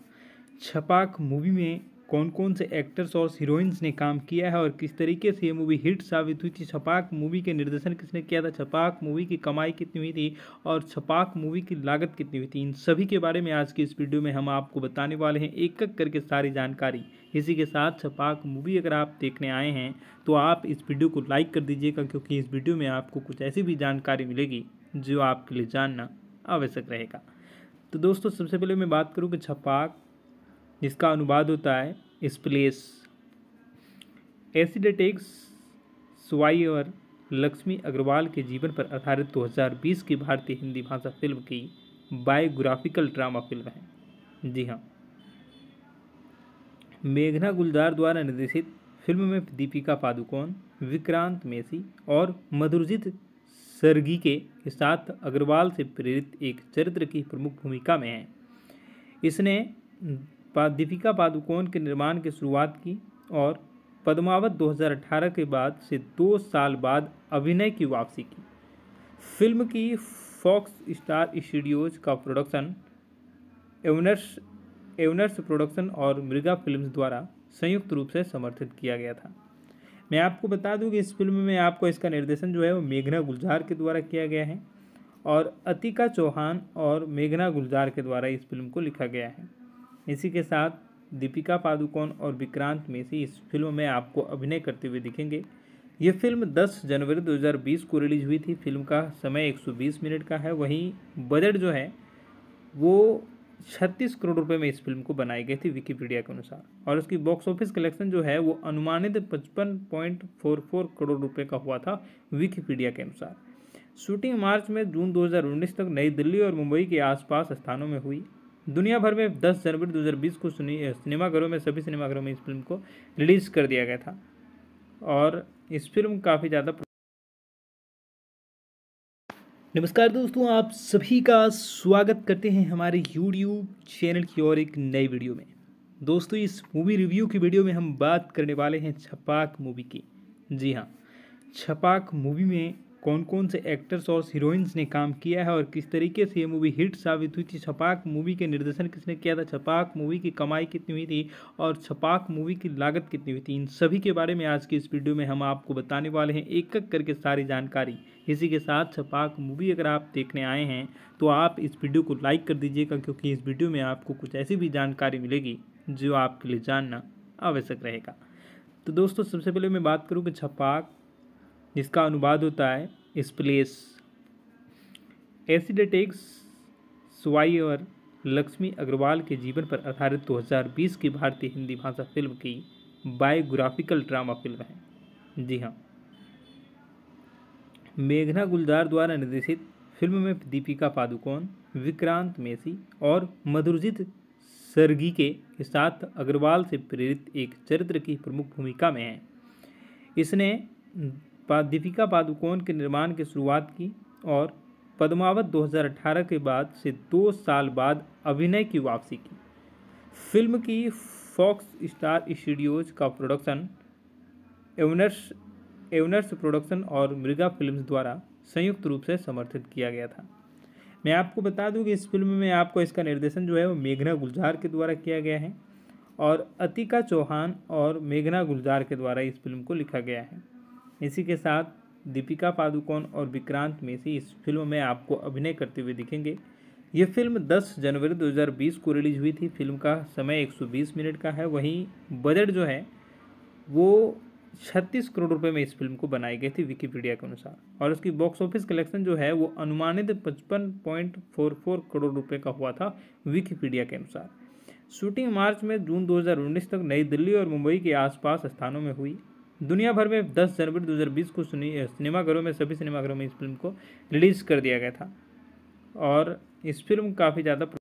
छपाक मूवी में कौन कौन से एक्टर्स और हीरोइंस ने काम किया है और किस तरीके से ये मूवी हिट साबित हुई थी छपाक मूवी के निर्देशन किसने किया था छपाक मूवी की कमाई कितनी हुई थी और छपाक मूवी की लागत कितनी हुई थी इन सभी के बारे में आज की इस वीडियो में हम आपको बताने वाले हैं एक एक करके सारी जानकारी इसी के साथ छपाक मूवी अगर आप देखने आए हैं तो आप इस वीडियो को लाइक कर दीजिएगा क्योंकि इस वीडियो में आपको कुछ ऐसी भी जानकारी मिलेगी जो आपके लिए जानना आवश्यक रहेगा तो दोस्तों सबसे पहले मैं बात करूँ कि छपाक जिसका अनुवाद होता है स्प्लेस एसिडेटिक्स स्वाई और लक्ष्मी अग्रवाल के जीवन पर आधारित 2020 की भारतीय हिंदी भाषा फिल्म की बायोग्राफिकल ड्रामा फिल्म है जी हाँ मेघना गुलजार द्वारा निर्देशित फिल्म में दीपिका पादुकोण विक्रांत मेसी और मधुरजीत सर्गी के साथ अग्रवाल से प्रेरित एक चरित्र की प्रमुख भूमिका में है इसने दीपिका पादुकोण के निर्माण की शुरुआत की और पद्मावत 2018 के बाद से दो साल बाद अभिनय की वापसी की फिल्म की फॉक्स स्टार स्टूडियोज का प्रोडक्शन एवनर्स एवनर्स प्रोडक्शन और मृगा फिल्म्स द्वारा संयुक्त रूप से समर्थित किया गया था मैं आपको बता दूं कि इस फिल्म में आपको इसका निर्देशन जो है वो मेघना गुलजार के द्वारा किया गया है और अतिका चौहान और मेघना गुलजार के द्वारा इस फिल्म को लिखा गया है इसी के साथ दीपिका पादुकोण और विक्रांत मेसी इस फिल्म में आपको अभिनय करते हुए दिखेंगे ये फिल्म 10 जनवरी 2020 को रिलीज हुई थी फिल्म का समय 120 मिनट का है वहीं बजट जो है वो 36 करोड़ रुपए में इस फिल्म को बनाई गई थी विकीपीडिया के अनुसार और इसकी बॉक्स ऑफिस कलेक्शन जो है वो अनुमानित 55.44 करोड़ रुपए का हुआ था विकीपीडिया के अनुसार शूटिंग मार्च में जून 2019 तक नई दिल्ली और मुंबई के आसपास स्थानों में हुई दुनिया भर में 10 जनवरी 2020 को सिनेमाघरों में सभी सिनेमाघरों में इस फिल्म को रिलीज़ कर दिया गया था और इस फिल्म काफ़ी ज़्यादा नमस्कार दोस्तों आप सभी का स्वागत करते हैं हमारे यूट्यूब चैनल की और एक नई वीडियो में दोस्तों इस मूवी रिव्यू की वीडियो में हम बात करने वाले हैं छपाक मूवी की जी हाँ छपाक मूवी में कौन कौन से एक्टर्स और हीरोइंस ने काम किया है और किस तरीके से ये मूवी हिट साबित हुई थी छपाक मूवी के निर्देशन किसने किया था छपाक मूवी की कमाई कितनी हुई थी और छपाक मूवी की लागत कितनी हुई थी इन सभी के बारे में आज की इस वीडियो में हम आपको बताने वाले हैं एक एक करके सारी जानकारी इसी के साथ छपाक मूवी अगर आप देखने आए हैं तो आप इस वीडियो को लाइक कर दीजिएगा क्योंकि इस वीडियो में आपको कुछ ऐसी भी जानकारी मिलेगी जो आपके लिए जानना आवश्यक रहेगा तो दोस्तों सबसे पहले मैं बात करूँ कि छपाक जिसका अनुवाद होता है स्प्लेस एसिडेटिक्स स्वाई और लक्ष्मी अग्रवाल के जीवन पर आधारित 2020 की भारतीय हिंदी भाषा फिल्म की बायोग्राफिकल ड्रामा फिल्म है जी हाँ मेघना गुलजार द्वारा निर्देशित फिल्म में दीपिका पादुकोण विक्रांत मेसी और मधुरजीत सर्गी के साथ अग्रवाल से प्रेरित एक चरित्र की प्रमुख भूमिका में है इसने दीपिका पादुकोण के निर्माण की शुरुआत की और पद्मावत 2018 के बाद से दो साल बाद अभिनय की वापसी की फिल्म की फॉक्स स्टार स्टूडियोज का प्रोडक्शन एवनर्स एवनर्स प्रोडक्शन और मृगा फिल्म्स द्वारा संयुक्त रूप से समर्थित किया गया था मैं आपको बता दूं कि इस फिल्म में आपको इसका निर्देशन जो है वो मेघना गुलजार के द्वारा किया गया है और अतिका चौहान और मेघना गुलजार के द्वारा इस फिल्म को लिखा गया है इसी के साथ दीपिका पादुकोण और विक्रांत मेसी इस फिल्म में आपको अभिनय करते हुए दिखेंगे ये फिल्म 10 जनवरी 2020 को रिलीज हुई थी फिल्म का समय 120 मिनट का है वहीं बजट जो है वो 36 करोड़ रुपए में इस फिल्म को बनाई गई थी विकीपीडिया के अनुसार और इसकी बॉक्स ऑफिस कलेक्शन जो है वो अनुमानित 55.44 करोड़ रुपए का हुआ था विकीपीडिया के अनुसार शूटिंग मार्च में जून 2019 तक नई दिल्ली और मुंबई के आसपास स्थानों में हुई दुनिया भर में 10 जनवरी 2020 को सिनेमाघरों में सभी सिनेमाघरों में इस फिल्म को रिलीज़ कर दिया गया था और इस फिल्म काफ़ी ज़्यादा